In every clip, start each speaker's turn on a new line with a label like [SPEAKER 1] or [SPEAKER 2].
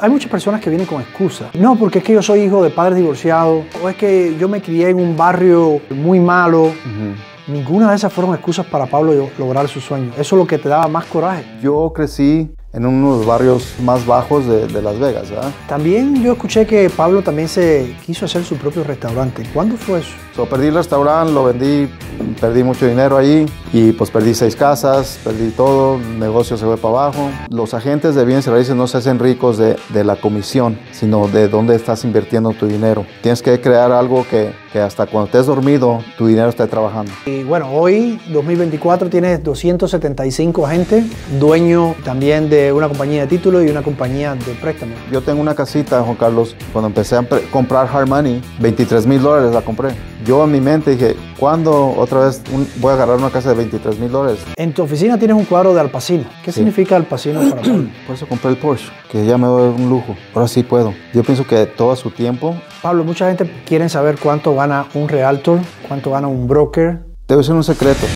[SPEAKER 1] Hay muchas personas que vienen con excusas. No, porque es que yo soy hijo de padres divorciados, o es que yo me crié en un barrio muy malo. Ninguna de esas fueron excusas para Pablo lograr su sueño. Eso es lo que te daba más coraje.
[SPEAKER 2] Yo crecí en uno de los barrios más bajos de,
[SPEAKER 1] Las Vegas. También yo escuché que Pablo también se quiso hacer su propio restaurante. ¿Cuándo fue
[SPEAKER 2] eso? perdí el restaurante, lo vendí, perdí mucho dinero ahí y pues perdí seis casas, perdí todo, el negocio se fue para abajo. Los agentes de bienes y raíces no se hacen ricos de, la comisión, sino de dónde estás invirtiendo tu dinero. Tienes que crear algo que, que hasta cuando estés dormido, tu dinero esté trabajando. Y
[SPEAKER 1] bueno, hoy, 2024, tienes
[SPEAKER 2] 275 agentes, dueño también de una compañía
[SPEAKER 1] de título y una compañía de préstamo.
[SPEAKER 2] Yo tengo una casita, Juan Carlos, cuando empecé a comprar hard money, 23 mil dólares la compré yo en mi mente dije, ¿cuándo otra vez voy a agarrar una casa de 23 mil dólares? En tu
[SPEAKER 1] oficina tienes un cuadro de Al Pacino. ¿Qué significa Al Pacino para ti?
[SPEAKER 2] Por eso compré el Porsche, que ya me doy un lujo. Ahora sí puedo. Yo pienso que todo a su tiempo.
[SPEAKER 1] Pablo, mucha gente quiere saber cuánto gana un realtor, cuánto gana un broker.
[SPEAKER 2] Debe ser un secreto.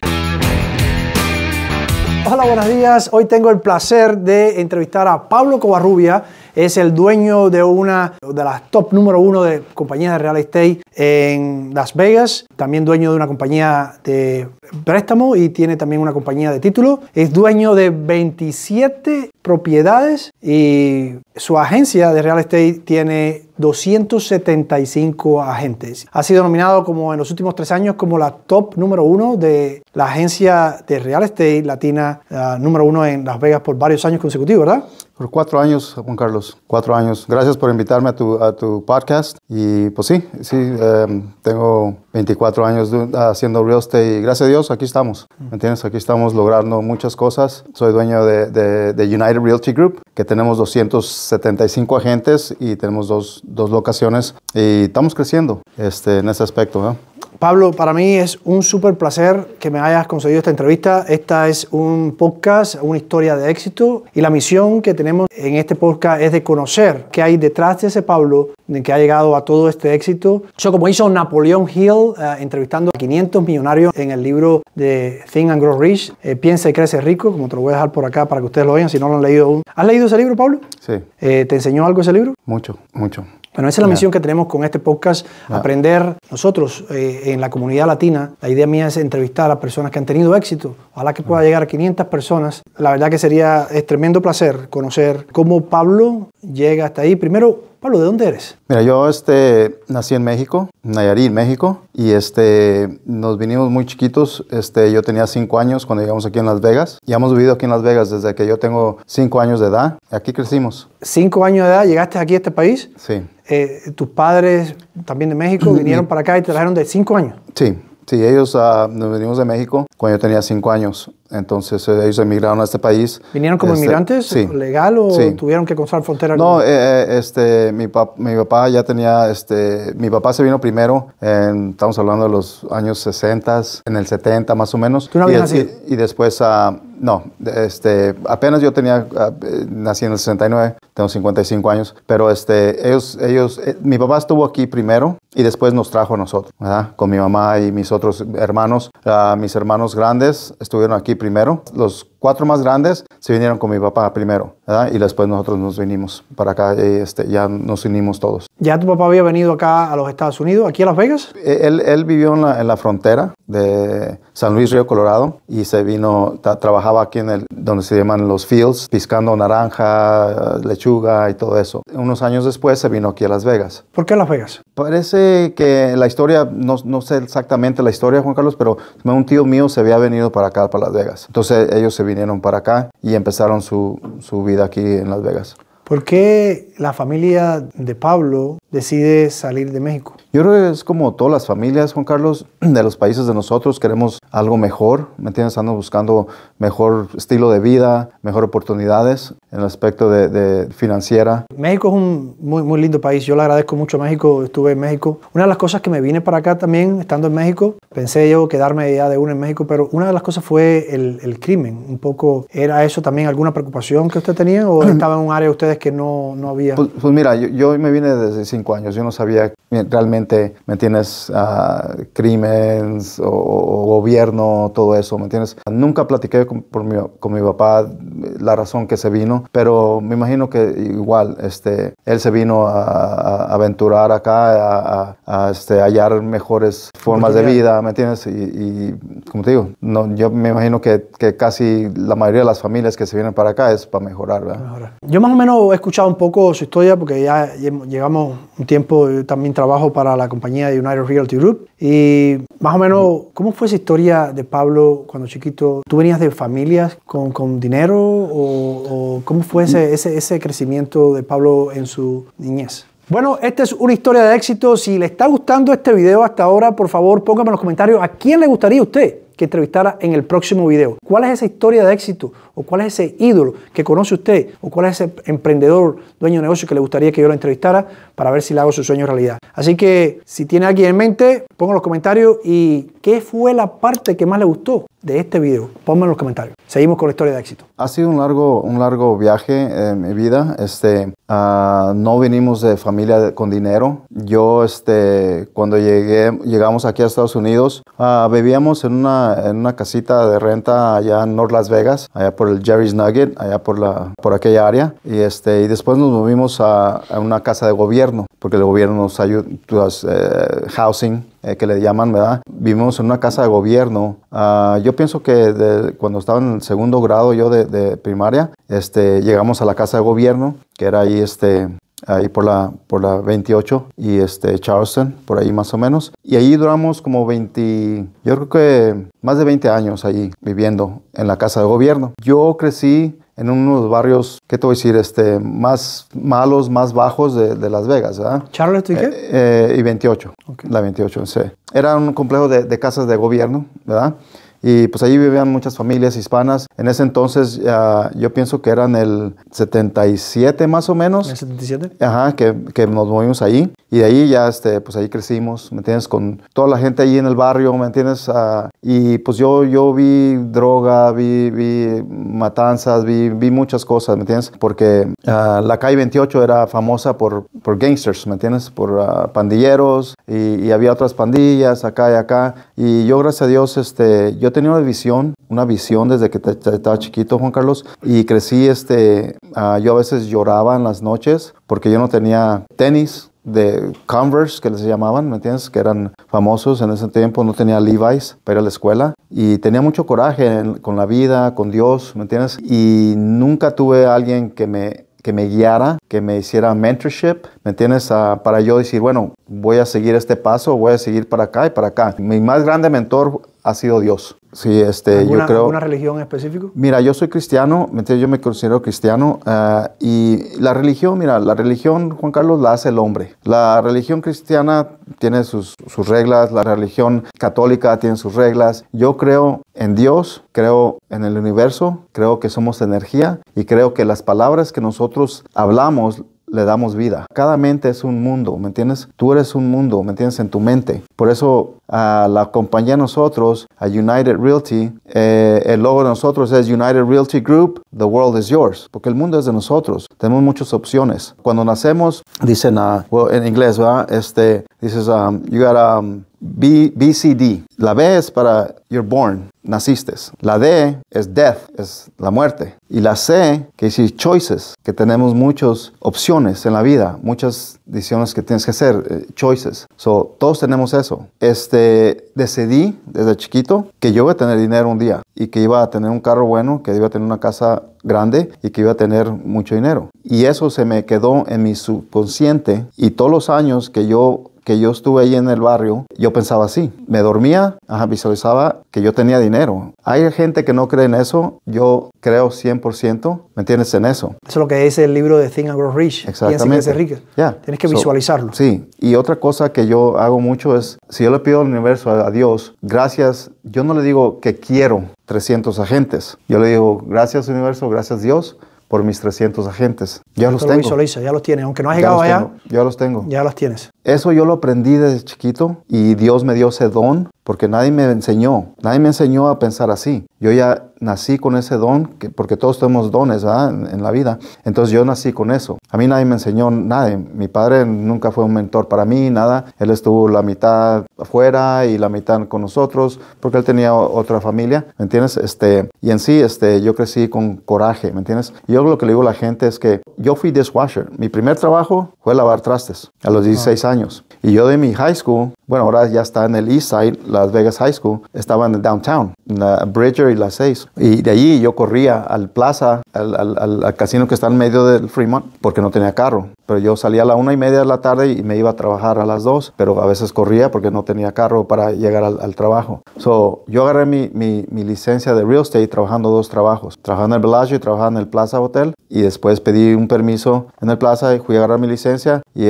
[SPEAKER 1] Hola, buenos días. Hoy tengo el placer de entrevistar a Pablo Covarrubia es el dueño de una de las top número uno de compañías de real estate en Las Vegas, también dueño de una compañía de préstamo y tiene también una compañía de título. Es dueño de 27 propiedades y su agencia de real estate tiene 275 agentes. Ha sido nominado como en los últimos tres años como la top número uno de la agencia de real estate latina número uno en Las Vegas por varios años consecutivos, ¿verdad?
[SPEAKER 2] Por cuatro años, Juan Carlos, cuatro años. Gracias por invitarme a tu, a tu podcast. Y pues sí, sí, em, tengo 24 años haciendo real estate y gracias a Dios aquí estamos. ¿Me entiendes? Aquí estamos logrando muchas cosas. Soy dueño de, de, United Realty Group, que tenemos 275 agentes y tenemos dos, dos locaciones y estamos creciendo este, en ese aspecto. ¿no?
[SPEAKER 1] Pablo, para mí es un súper placer que me hayas concedido esta entrevista. Esta es un podcast, una historia de éxito y la misión que tenemos en este podcast es de conocer qué hay detrás de ese Pablo de que ha llegado a todo este éxito. Yo, como hizo Napoleón Hill, eh, entrevistando a 500 millonarios en el libro de Think and Grow Rich, eh, Piensa y Crece Rico, como te lo voy a dejar por acá para que ustedes lo vean si no lo han leído aún. ¿Has leído ese libro, Pablo? Sí. Eh, ¿Te enseñó algo ese libro?
[SPEAKER 2] Mucho, mucho.
[SPEAKER 1] Bueno, esa es la misión que tenemos con este podcast, aprender nosotros eh, en la comunidad latina. La idea mía es entrevistar a las personas que han tenido éxito. a Ojalá que pueda llegar a 500 personas. La verdad que sería es tremendo placer conocer cómo Pablo llega hasta ahí. Primero, Pablo, ¿de dónde eres?
[SPEAKER 2] Mira, yo este, nací en México, Nayarit, México, y este, nos vinimos muy chiquitos. Este, yo tenía cinco años cuando llegamos aquí en Las Vegas, y hemos vivido aquí en Las Vegas desde que yo tengo cinco años de edad. Aquí crecimos. ¿Cinco años de edad llegaste aquí a este país? Sí. Eh, ¿Tus padres, también de México, mm, vinieron mm. para acá y te trajeron de cinco años? Sí, Sí, ellos ah, nos venimos de México cuando yo tenía cinco años. Entonces eh, ellos emigraron a este país. ¿Vinieron como este, inmigrantes? ¿Legal o tuvieron que cruzar frontera? No, eh, eh, este, mi, mi, papá ya tenía, este, mi papá se vino primero, estamos hablando de los años 60, en el 70 más o menos. ¿Tú no y, Y, después, ah, no, este, apenas yo tenía, ah, nací en el 69, tengo 55 años, pero este, ellos, ellos, mi papá estuvo aquí primero y después nos trajo a nosotros, ¿verdad? Con mi mamá y mis otros hermanos. Ah, mis hermanos grandes estuvieron aquí primero, los cuatro más grandes se vinieron con mi papá primero, ¿verdad? Y después nosotros nos vinimos para acá, eh, este, ya nos unimos todos.
[SPEAKER 1] ¿Ya tu papá había venido acá a los Estados Unidos, aquí a Las Vegas?
[SPEAKER 2] E, él, vivió en la, frontera de San Luis Río Colorado y se vino, trabajaba aquí en el, donde se llaman los fields, piscando naranja, lechuga y todo eso. Unos años después se vino aquí a Las Vegas. ¿Por qué a Las Vegas? Parece que la historia, no, no sé exactamente la historia, Juan Carlos, pero un tío mío se había venido para acá, para Las Vegas. Entonces ellos se vinieron para acá y empezaron su, su vida aquí en Las Vegas.
[SPEAKER 1] ¿Por qué la familia de Pablo decide salir de México?
[SPEAKER 2] Yo creo que es como todas las familias, Juan Carlos, de los países de nosotros, queremos algo mejor, ¿me entiendes? Estamos buscando mejor estilo de vida, mejor oportunidades en el aspecto de, financiera.
[SPEAKER 1] México es un muy, muy lindo país, yo le agradezco mucho a México, estuve en México. Una de las cosas que me vine para acá también, estando en México, pensé yo quedarme ya de uno en México, pero una de las cosas fue el, crimen, un poco, ¿era eso también alguna preocupación que usted tenía o estaba en un área ustedes que no, no había? Pues,
[SPEAKER 2] pues mira, yo, me vine desde cinco años, yo no sabía realmente, ¿me tienes ah, crímenes o, gobierno, todo eso, ¿me entiendes? Nunca platiqué con, por mi, con mi papá la razón que se vino, pero me imagino que igual, este, él se vino a, aventurar acá, a, a este, hallar mejores formas de vida, ¿me entiendes? Y, como te digo, no, yo me imagino que, que, casi la mayoría de las familias que se vienen para acá es para mejorar, Yo más o menos he escuchado un poco su
[SPEAKER 1] historia porque ya llegamos un tiempo, yo también trabajo para la compañía de United Realty Group y más o menos, ¿cómo fue esa historia de Pablo cuando chiquito? ¿Tú venías de familias con, con dinero o, cómo fue ese, ese crecimiento de Pablo en su niñez? Bueno, esta es una historia de éxito. Si le está gustando este video hasta ahora, por favor, póngame en los comentarios a quién le gustaría a usted que entrevistara en el próximo video. ¿Cuál es esa historia de éxito? ¿O cuál es ese ídolo que conoce usted? ¿O cuál es ese emprendedor, dueño de negocio que le gustaría que yo lo entrevistara para ver si le hago su sueño realidad? Así que si tiene alguien en mente, ponga en los comentarios y qué fue la parte que más le gustó de este video. Pónganlo en los comentarios.
[SPEAKER 2] Seguimos con la historia de éxito. Ha sido un largo, un largo viaje en mi vida. Este, ah, no venimos de familia con dinero. Yo, este, cuando llegué, llegamos aquí a Estados Unidos, ah, vivíamos en una, en una casita de renta allá en North Las Vegas, allá por el Jerry's Nugget, allá por, la, por aquella área. Y, este, y después nos movimos a, una casa de gobierno, porque el gobierno nos ayuda, pues, eh, housing, eh, que le llaman, ¿verdad? Vivimos en una casa de gobierno. Ah, yo pienso que cuando estaba en el segundo grado yo de, de, primaria, este, llegamos a la casa de gobierno, que era ahí este, ahí por la, por la 28 y este Charleston, por ahí más o menos. Y ahí duramos como 20, yo creo que más de 20 años ahí viviendo en la casa de gobierno. Yo crecí en unos barrios, ¿qué te voy a decir? Este, más malos, más bajos de, Las Vegas, ¿verdad? ¿Charleston y qué? Eh, eh, y 28, la 28, sí. Era un complejo de, de casas de gobierno, ¿verdad? Y pues ahí vivían muchas familias hispanas. En ese entonces ah, yo pienso que eran el 77 más o menos. ¿El 77? Ajá, que, que nos movimos ahí. Y de ahí ya, este, pues ahí crecimos, ¿me entiendes? Con toda la gente ahí en el barrio, ¿me entiendes? Ah, y pues yo, yo vi droga, vi, matanzas, vi, muchas cosas, ¿me entiendes? Porque ah, la calle 28 era famosa por, por gangsters, ¿me entiendes? Por pandilleros y, había otras pandillas acá y acá. Y yo, gracias a Dios, este, yo tenía una visión, una visión desde que estaba chiquito, Juan Carlos, y crecí, este, ah, yo a veces lloraba en las noches porque yo no tenía tenis de Converse, que les llamaban, ¿me entiendes? Que eran famosos en ese tiempo, no tenía Levi's para ir a la escuela y tenía mucho coraje con la vida, con Dios, ¿me entiendes? Y nunca tuve a alguien que me que me guiara, que me hiciera mentorship, ¿me entiendes? Ah, para yo decir, bueno, voy a seguir este paso, voy a seguir para acá y para acá. Mi más grande mentor ha sido Dios. Sí, este, yo creo. ¿Alguna
[SPEAKER 1] religión en específico?
[SPEAKER 2] Mira, yo soy cristiano, yo me considero cristiano. Ah, y la religión, mira, la religión, Juan Carlos, la hace el hombre. La religión cristiana tiene sus, sus reglas, la religión católica tiene sus reglas. Yo creo en Dios, creo en el universo, creo que somos energía y creo que las palabras que nosotros hablamos, le damos vida. Cada mente es un mundo, ¿me entiendes? Tú eres un mundo, ¿me entiendes? En tu mente. Por eso a la compañía de nosotros, a United Realty, eh, el logo de nosotros es United Realty Group, The World is Yours, porque el mundo es de nosotros. Tenemos muchas opciones. Cuando nacemos, dicen, ah, en inglés, ¿verdad? Este, dices, um, you got um, B, C, D. La B es para you're born, naciste. La D es death, es la muerte. Y la C, que es choices, que tenemos muchas opciones en la vida, muchas decisiones que tienes que hacer, eh, choices. So, todos tenemos eso. Este, decidí desde chiquito que yo iba a tener dinero un día y que iba a tener un carro bueno, que iba a tener una casa grande y que iba a tener mucho dinero. Y eso se me quedó en mi subconsciente y todos los años que yo que yo estuve ahí en el barrio, yo pensaba así. Me dormía, visualizaba que yo tenía dinero. Hay gente que no cree en eso, yo creo 100%, ¿me entiendes? En eso.
[SPEAKER 1] Eso es lo que dice el libro de Think and Grow Rich. Exactamente. rico. Tienes que
[SPEAKER 2] visualizarlo. sí, y otra cosa que yo hago mucho es, si yo le pido al universo, a Dios, gracias, yo no le digo que quiero 300 agentes, yo le digo, gracias universo, gracias Dios por mis 300 agentes. Ya los tengo. Lo visualiza,
[SPEAKER 1] ya los tiene. Aunque no ha llegado allá. Ya los tengo. Ya los tienes.
[SPEAKER 2] Eso yo lo aprendí desde chiquito y Dios me dio ese don porque nadie me enseñó, nadie me enseñó a pensar así. Yo ya nací con ese don, porque todos tenemos dones en, la vida, entonces yo nací con eso. A mí nadie me enseñó nada. mi padre nunca fue un mentor para mí, nada. Él estuvo la mitad afuera y la mitad con nosotros, porque él tenía otra familia, ¿me entiendes? Este, y en sí, este, yo crecí con coraje, ¿me entiendes? Yo lo que le digo a la gente es que yo fui dishwasher, mi primer trabajo fue lavar trastes a los 16 ah. años. Y yo de mi high school, bueno, ahora ya está en el East Side, Las Vegas High School, estaba en el downtown, la Bridger y Las 6. Y de allí yo corría al plaza, al, casino que está en medio del Fremont, porque no tenía carro. Pero yo salía a la una y media de la tarde y me iba a trabajar a las dos, pero a veces corría porque no tenía carro para llegar al, trabajo. So, yo agarré mi, licencia de real estate trabajando dos trabajos, trabajando en el Bellagio y trabajando en el Plaza Hotel y después pedí un permiso en el plaza y fui a agarrar mi licencia y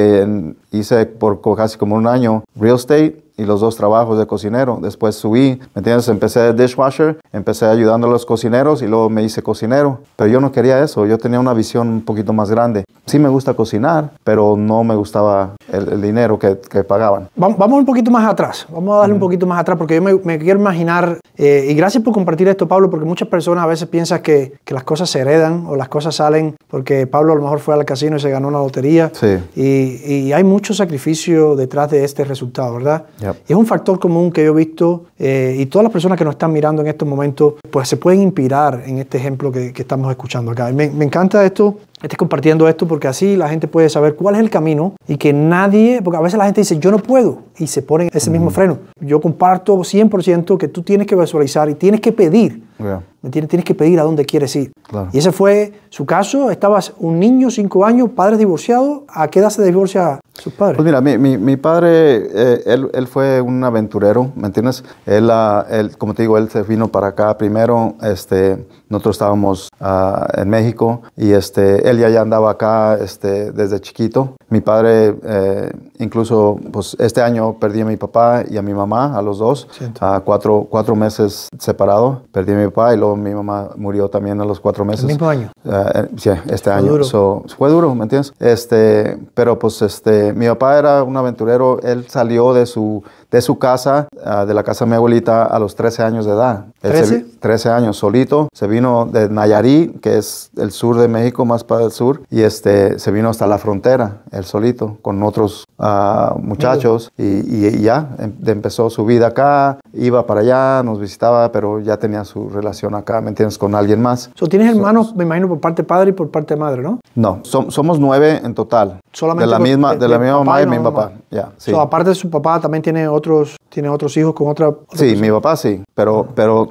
[SPEAKER 2] hice por casi como un año real estate y los dos trabajos de cocinero. Después subí, ¿me entiendes? Empecé de dishwasher, empecé ayudando a los cocineros y luego me hice cocinero. Pero yo no quería eso, yo tenía una visión un poquito más grande. Sí me gusta cocinar, pero no me gustaba el, dinero que, que, pagaban.
[SPEAKER 1] Vamos un poquito más atrás, vamos a darle un poquito más atrás porque yo me, quiero imaginar, eh, y gracias por compartir esto Pablo, porque muchas personas a veces piensan que, que, las cosas se heredan o las cosas salen porque Pablo a lo mejor fue al casino y se ganó una lotería. Sí. Y, y hay mucho sacrificio detrás de este resultado, ¿verdad? es un factor común que yo he visto eh, y todas las personas que nos están mirando en estos momentos, pues se pueden inspirar en este ejemplo que, estamos escuchando acá. Me, encanta esto estés compartiendo esto porque así la gente puede saber cuál es el camino y que nadie, porque a veces la gente dice yo no puedo y se pone ese mismo freno. Yo comparto 100% que tú tienes que visualizar y tienes que pedir Tienes que pedir a dónde quieres ir. Y ese fue su caso. Estabas un niño, cinco años, padres divorciados. ¿A qué edad se divorcia
[SPEAKER 2] sus padres? Pues mira, mi, mi, padre, eh, él, él, fue un aventurero, ¿me entiendes? Él, ah, él, como te digo, él se vino para acá primero. Este, nosotros estábamos ah, en México y este, él ya, ya andaba acá este, desde chiquito. Mi padre, eh, incluso, pues este año perdí a mi papá y a mi mamá, a los dos, a cuatro, cuatro meses separado. Perdí a mi papá y luego mi mamá murió también a los cuatro meses. ¿El mismo año? Eh, eh, sí, este año. fue duro, ¿me entiendes? Este, pero pues este, mi papá era un aventurero, él salió de su de su casa, ah, de la casa de mi abuelita, a los 13 años de edad. ¿13? 13 años, solito. Se vino de Nayarí que es el sur de México, más para el sur, y este, se vino hasta la frontera, él solito, con otros ah, muchachos, y, y, ya em, empezó su vida acá, iba para allá, nos visitaba, pero ya tenía su relación acá, ¿me entiendes? Con alguien más. So,
[SPEAKER 1] ¿Tienes hermanos, me imagino, por parte padre y por parte madre, no?
[SPEAKER 2] No, somos nueve en total. Solamente de la misma, de, la misma mamá y mi papá. ya
[SPEAKER 1] aparte de su papá, también tiene otros, tiene otros
[SPEAKER 2] hijos con otra... sí, mi papá sí, pero, ah. pero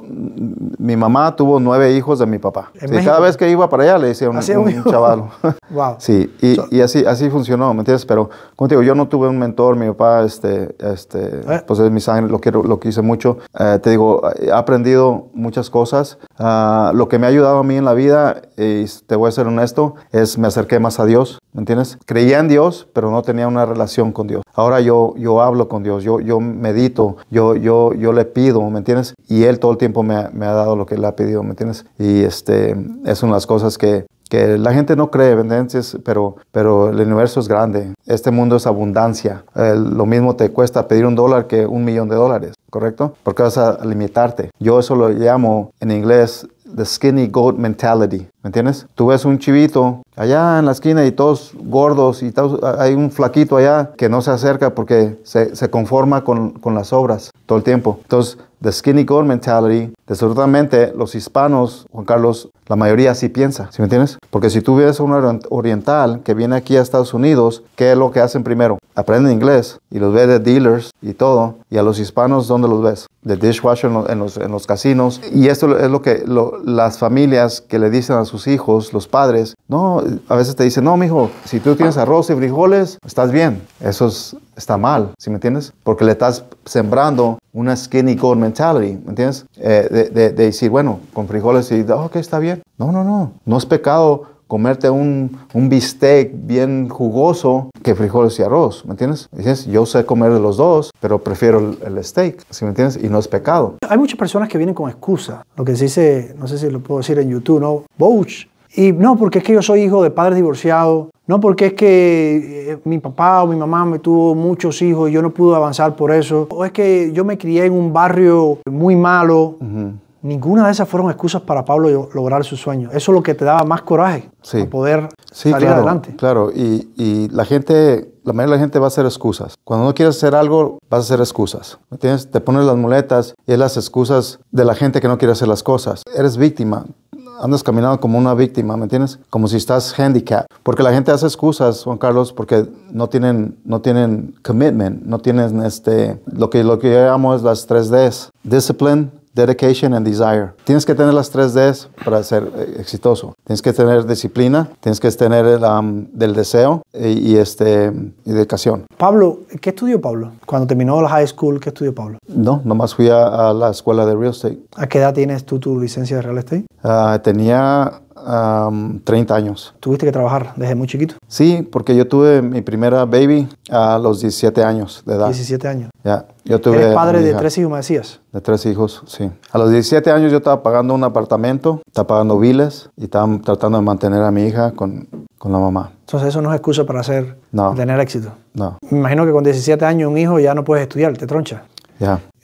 [SPEAKER 2] mi mamá tuvo nueve hijos de mi papá. Y cada vez que iba para allá le decía un, un, chaval. Sí, y, así, así funcionó, ¿me entiendes? Pero, contigo, yo no tuve un mentor, mi papá, este, este, eh. pues es mi sangre, lo quiero, lo quise mucho. Eh, te digo, he aprendido muchas cosas. Ah, lo que me ha ayudado a mí en la vida, y te voy a ser honesto, es me acerqué más a Dios. ¿Me entiendes? Creía en Dios, pero no tenía una relación con Dios. Ahora yo, yo hablo con Dios, yo, yo medito, yo, yo, yo le pido, ¿me entiendes? Y Él todo el tiempo me ha, me ha dado lo que le ha pedido, ¿me entiendes? Y este, es una de las cosas que, que la gente no cree, ¿entiendes? Pero, pero el universo es grande, este mundo es abundancia, lo mismo te cuesta pedir un dólar que un millón de dólares, ¿correcto? Porque vas a limitarte. Yo eso lo llamo en inglés the skinny goat mentality, ¿me entiendes? Tú ves un chivito allá en la esquina y todos gordos y hay un flaquito allá que no se acerca porque se, conforma con, las obras todo el tiempo. Entonces, the skinny gold mentality, absolutamente, los hispanos, Juan Carlos, la mayoría sí piensa, ¿sí me entiendes? Porque si tú ves a un oriental que viene aquí a Estados Unidos, ¿qué es lo que hacen primero? Aprenden inglés y los ves de dealers y todo. Y a los hispanos, ¿dónde los ves? De dishwasher en los, en los, casinos. Y esto es lo que las familias que le dicen a sus hijos, los padres, no, a veces te dicen, no, mi hijo, si tú tienes arroz y frijoles, estás bien. Eso está mal, ¿sí me entiendes? Porque le estás sembrando una skinny gold mentality, ¿me entiendes? Eh, de, decir, bueno, con frijoles y, oh, ok, está bien. No, no, no. No es pecado comerte un, un, bistec bien jugoso que frijoles y arroz, ¿me entiendes? Dices, yo sé comer los dos, pero prefiero el, steak, ¿sí me entiendes? Y no es pecado.
[SPEAKER 1] Hay muchas personas que vienen con excusa, lo que se dice, no sé si lo puedo decir en YouTube, ¿no? Bouch, y no, porque es que yo soy hijo de padres divorciados, no porque es que eh, mi papá o mi mamá me tuvo muchos hijos y yo no pude avanzar por eso, o es que yo me crié en un barrio muy malo. Ninguna de esas fueron excusas para Pablo lograr su sueño. Eso es lo que te daba más coraje
[SPEAKER 2] poder sí, salir adelante. Claro, y, la gente la mayoría de la gente va a hacer excusas. Cuando no quieres hacer algo, vas a hacer excusas. Te pones las muletas y es las excusas de la gente que no quiere hacer las cosas. Eres víctima andas caminando como una víctima, ¿me entiendes? Como si estás handicapped. Porque la gente hace excusas, Juan Carlos, porque no tienen, no tienen commitment, no tienen este, lo que, lo que yo llamo las tres Ds. Discipline, dedication and desire. Tienes que tener las tres Ds para ser eh, exitoso. Tienes que tener disciplina, tienes que tener el, del deseo y, este, dedicación.
[SPEAKER 1] Pablo, ¿qué estudió Pablo? Cuando terminó la high school, ¿qué estudió Pablo?
[SPEAKER 2] No, nomás fui a, la escuela de real estate.
[SPEAKER 1] ¿A qué edad tienes tú tu licencia de real estate?
[SPEAKER 2] Ah, tenía 30 años. ¿Tuviste que trabajar desde muy chiquito? Sí, porque yo tuve mi primera baby a los 17 años de edad. 17 años. Ya, yo tuve... ¿Eres padre de tres hijos, me decías? De tres hijos, sí. A los 17 años yo estaba pagando un apartamento, estaba pagando biles y estaba tratando de mantener a mi hija con, la mamá.
[SPEAKER 1] Entonces eso no es excusa para hacer, tener éxito. No. Me imagino que con 17 años un hijo ya no puedes estudiar, te troncha.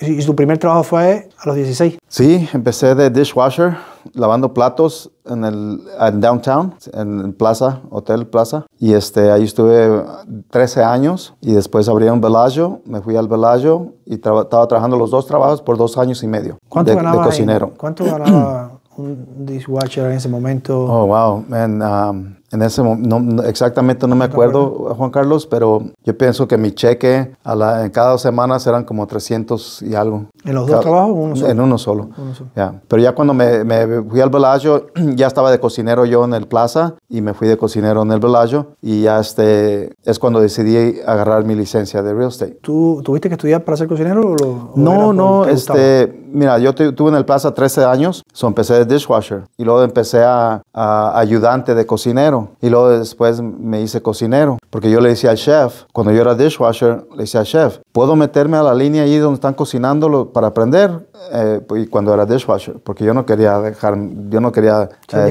[SPEAKER 2] ¿Y tu primer trabajo fue a los 16? Sí, empecé de dishwasher, lavando platos en el downtown, en Plaza, Hotel Plaza. Y este, ahí estuve 13 años y después un Bellagio, me fui al Bellagio y estaba trabajando los dos trabajos por dos años y medio. ¿Cuánto de, ganaba cocinero.
[SPEAKER 1] ¿Cuánto ganaba un dishwasher
[SPEAKER 2] en ese momento? Oh, wow, man. Um, en ese momento, exactamente no me acuerdo, Juan Carlos, pero yo pienso que mi cheque a la, en cada semana eran como 300 y algo. ¿En los dos trabajos o uno solo? En uno solo. ya. Pero ya cuando me, fui al Bellagio, ya estaba de cocinero yo en el Plaza y me fui de cocinero en el Bellagio y ya este, es cuando decidí agarrar mi licencia de real estate.
[SPEAKER 1] ¿Tú tuviste que estudiar para ser cocinero? O
[SPEAKER 2] no, no, este, mira, yo estuve tuve en el Plaza 13 años, so empecé de dishwasher y luego empecé a ayudante de cocinero. Y luego después me hice cocinero, porque yo le decía al chef, cuando yo era dishwasher, le decía al chef, ¿puedo meterme a la línea ahí donde están cocinándolo para aprender? eh, cuando era dishwasher, porque yo no quería dejar, yo no quería ser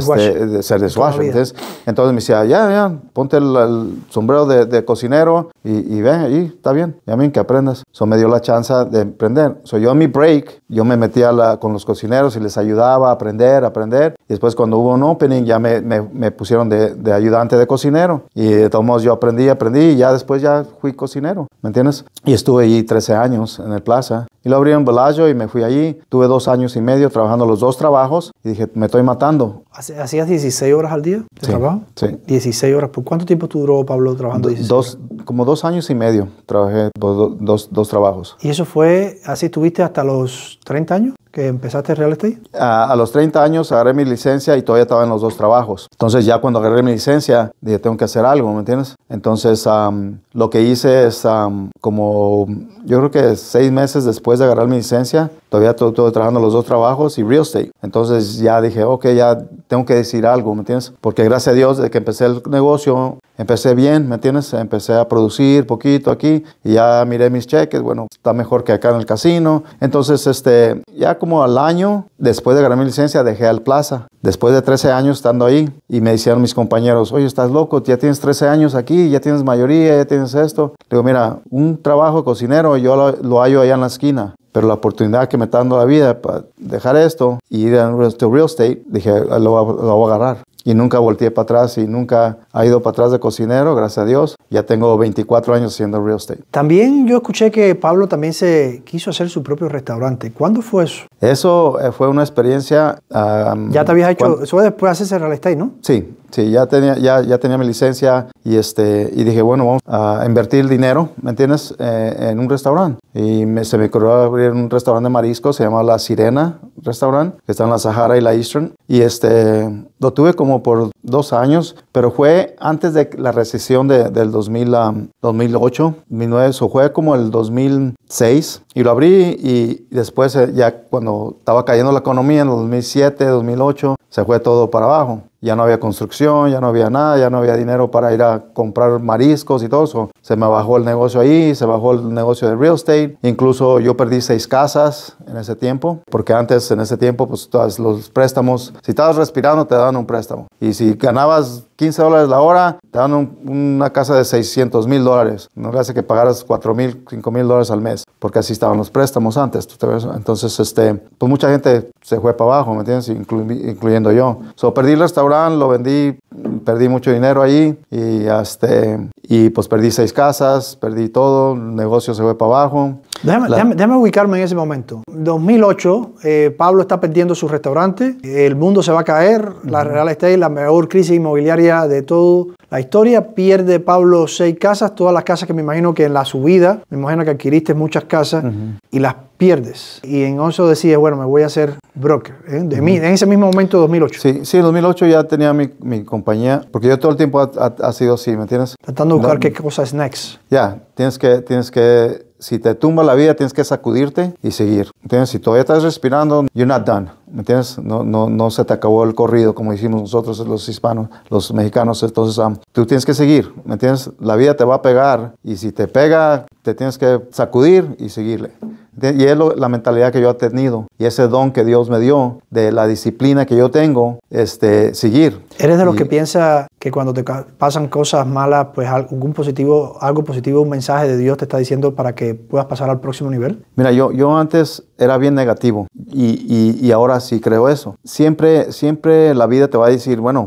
[SPEAKER 2] dishwasher. Este, entonces, entonces, me decía, ya, ya, ponte el, sombrero de, cocinero y, y ven, ahí está bien, ya ven que aprendas. Eso me dio la chance de aprender. yo en mi break, yo me metía la, con los cocineros y les ayudaba a aprender, a aprender. Y después cuando hubo un opening, ya me, me, pusieron de, de, ayudante de cocinero. Y de todos modos yo aprendí, aprendí y ya después ya fui cocinero, ¿me entiendes? Y estuve allí 13 años en el plaza y lo abrí en Bellagio y me fui allí. Tuve dos años y medio trabajando los dos trabajos y dije, me estoy matando.
[SPEAKER 1] ¿Hacías 16 horas al día de sí, trabajo? Sí. 16 horas. ¿Por cuánto tiempo duró Pablo trabajando 16
[SPEAKER 2] dos, Como dos años y medio trabajé dos, dos, trabajos.
[SPEAKER 1] ¿Y eso fue, así tuviste hasta los 30 años que empezaste real estate?
[SPEAKER 2] A, los 30 años agarré mi licencia y todavía estaba en los dos trabajos. Entonces ya cuando agarré mi licencia dije, tengo que hacer algo, ¿me entiendes? Entonces lo que hice es como yo creo que seis meses después de agarrar mi licencia, todavía todo trabajando en los dos trabajos y real estate. Entonces ya dije, ok, ya tengo que decir algo, ¿me entiendes? Porque gracias a Dios de que empecé el negocio empecé bien, ¿me entiendes? Empecé a producir poquito aquí y ya miré mis cheques, bueno, está mejor que acá en el casino. Entonces, este, eh, ya como al año, después de ganar mi licencia, dejé al Plaza. Después de 13 años estando ahí, y me decían mis compañeros, oye, estás loco, ya tienes 13 años aquí, ya tienes mayoría, ya tienes esto. digo, mira, un trabajo de cocinero yo lo, hallo allá en la esquina pero la oportunidad que me está dando la vida para dejar esto y ir a real estate, dije, lo, lo, voy a agarrar y nunca volteé para atrás y nunca ha ido para atrás de cocinero, gracias a Dios. Ya tengo 24 años haciendo real estate.
[SPEAKER 1] También yo escuché que Pablo también se quiso hacer su propio restaurante. ¿Cuándo fue eso?
[SPEAKER 2] Eso eh, fue una experiencia... ya te habías hecho... eso después de el real estate, ¿no? Sí, sí, ya tenía, ya, ya tenía mi licencia y, este, y dije, bueno, vamos a invertir dinero, ¿me entiendes?, eh, en un restaurante. Y se me ocurrió abrir un restaurante de mariscos, se llama La Sirena, restaurante, que está en la Sahara y la Eastern. Y este, lo tuve como por dos años, pero fue antes de la recesión de, del 2000, 2008, 2009, eso fue como el 2006 y lo abrí y después eh, ya cuando estaba cayendo la economía en el 2007, 2008, se fue todo para abajo. Ya no había construcción, ya no había nada, ya no había dinero para ir a comprar mariscos y todo eso. Se me bajó el negocio ahí, se bajó el negocio de real estate. Incluso yo perdí seis casas en ese tiempo, porque antes en ese tiempo pues los préstamos, si estabas respirando te daban un préstamo. Y si ganabas 15 dólares la hora, te dan una casa de 600 mil dólares. No le hace que pagaras 4 mil, 5 mil dólares al mes, porque así estaban los préstamos antes. Entonces, este, pues mucha gente se fue para abajo, ¿me entiendes? incluyendo yo. So, perdí el restaurante, lo vendí, perdí mucho dinero ahí y, este, y pues perdí seis casas, perdí todo, el negocio se fue para abajo. Déjame, ubicarme en ese
[SPEAKER 1] momento. 2008, eh, Pablo está perdiendo su restaurante, el mundo se va a caer, la Real Estate, la mejor crisis inmobiliaria de toda la historia, pierde Pablo seis casas, todas las casas que me imagino que en la subida, me imagino que adquiriste muchas casas y las pierdes. Y en eso decides, bueno, me voy a hacer broker. ¿eh? en
[SPEAKER 2] ese mismo momento, 2008. Sí, sí, en 2008 ya tenía mi, compañía, porque yo todo el tiempo ha, sido así, ¿me entiendes? Tratando de buscar qué cosas next. Ya, tienes que... Tienes que si te tumba la vida, tienes que sacudirte y seguir. Entonces, si todavía estás respirando, you're not done. ¿Me entiendes? No, no, no se te acabó el corrido, como dijimos nosotros los hispanos, los mexicanos. Entonces, tú tienes que seguir, ¿me entiendes? La vida te va a pegar y si te pega, te tienes que sacudir y seguirle. Y es la mentalidad que yo he tenido y ese don que Dios me dio de la disciplina que yo tengo, este, seguir. ¿Eres de los que
[SPEAKER 1] piensa que cuando te pasan cosas malas, pues algún positivo, algo positivo, un mensaje de Dios te está diciendo para que puedas pasar al próximo nivel?
[SPEAKER 2] Mira, yo, yo antes era bien negativo y, ahora sí creo eso. Siempre, siempre la vida te va a decir, bueno,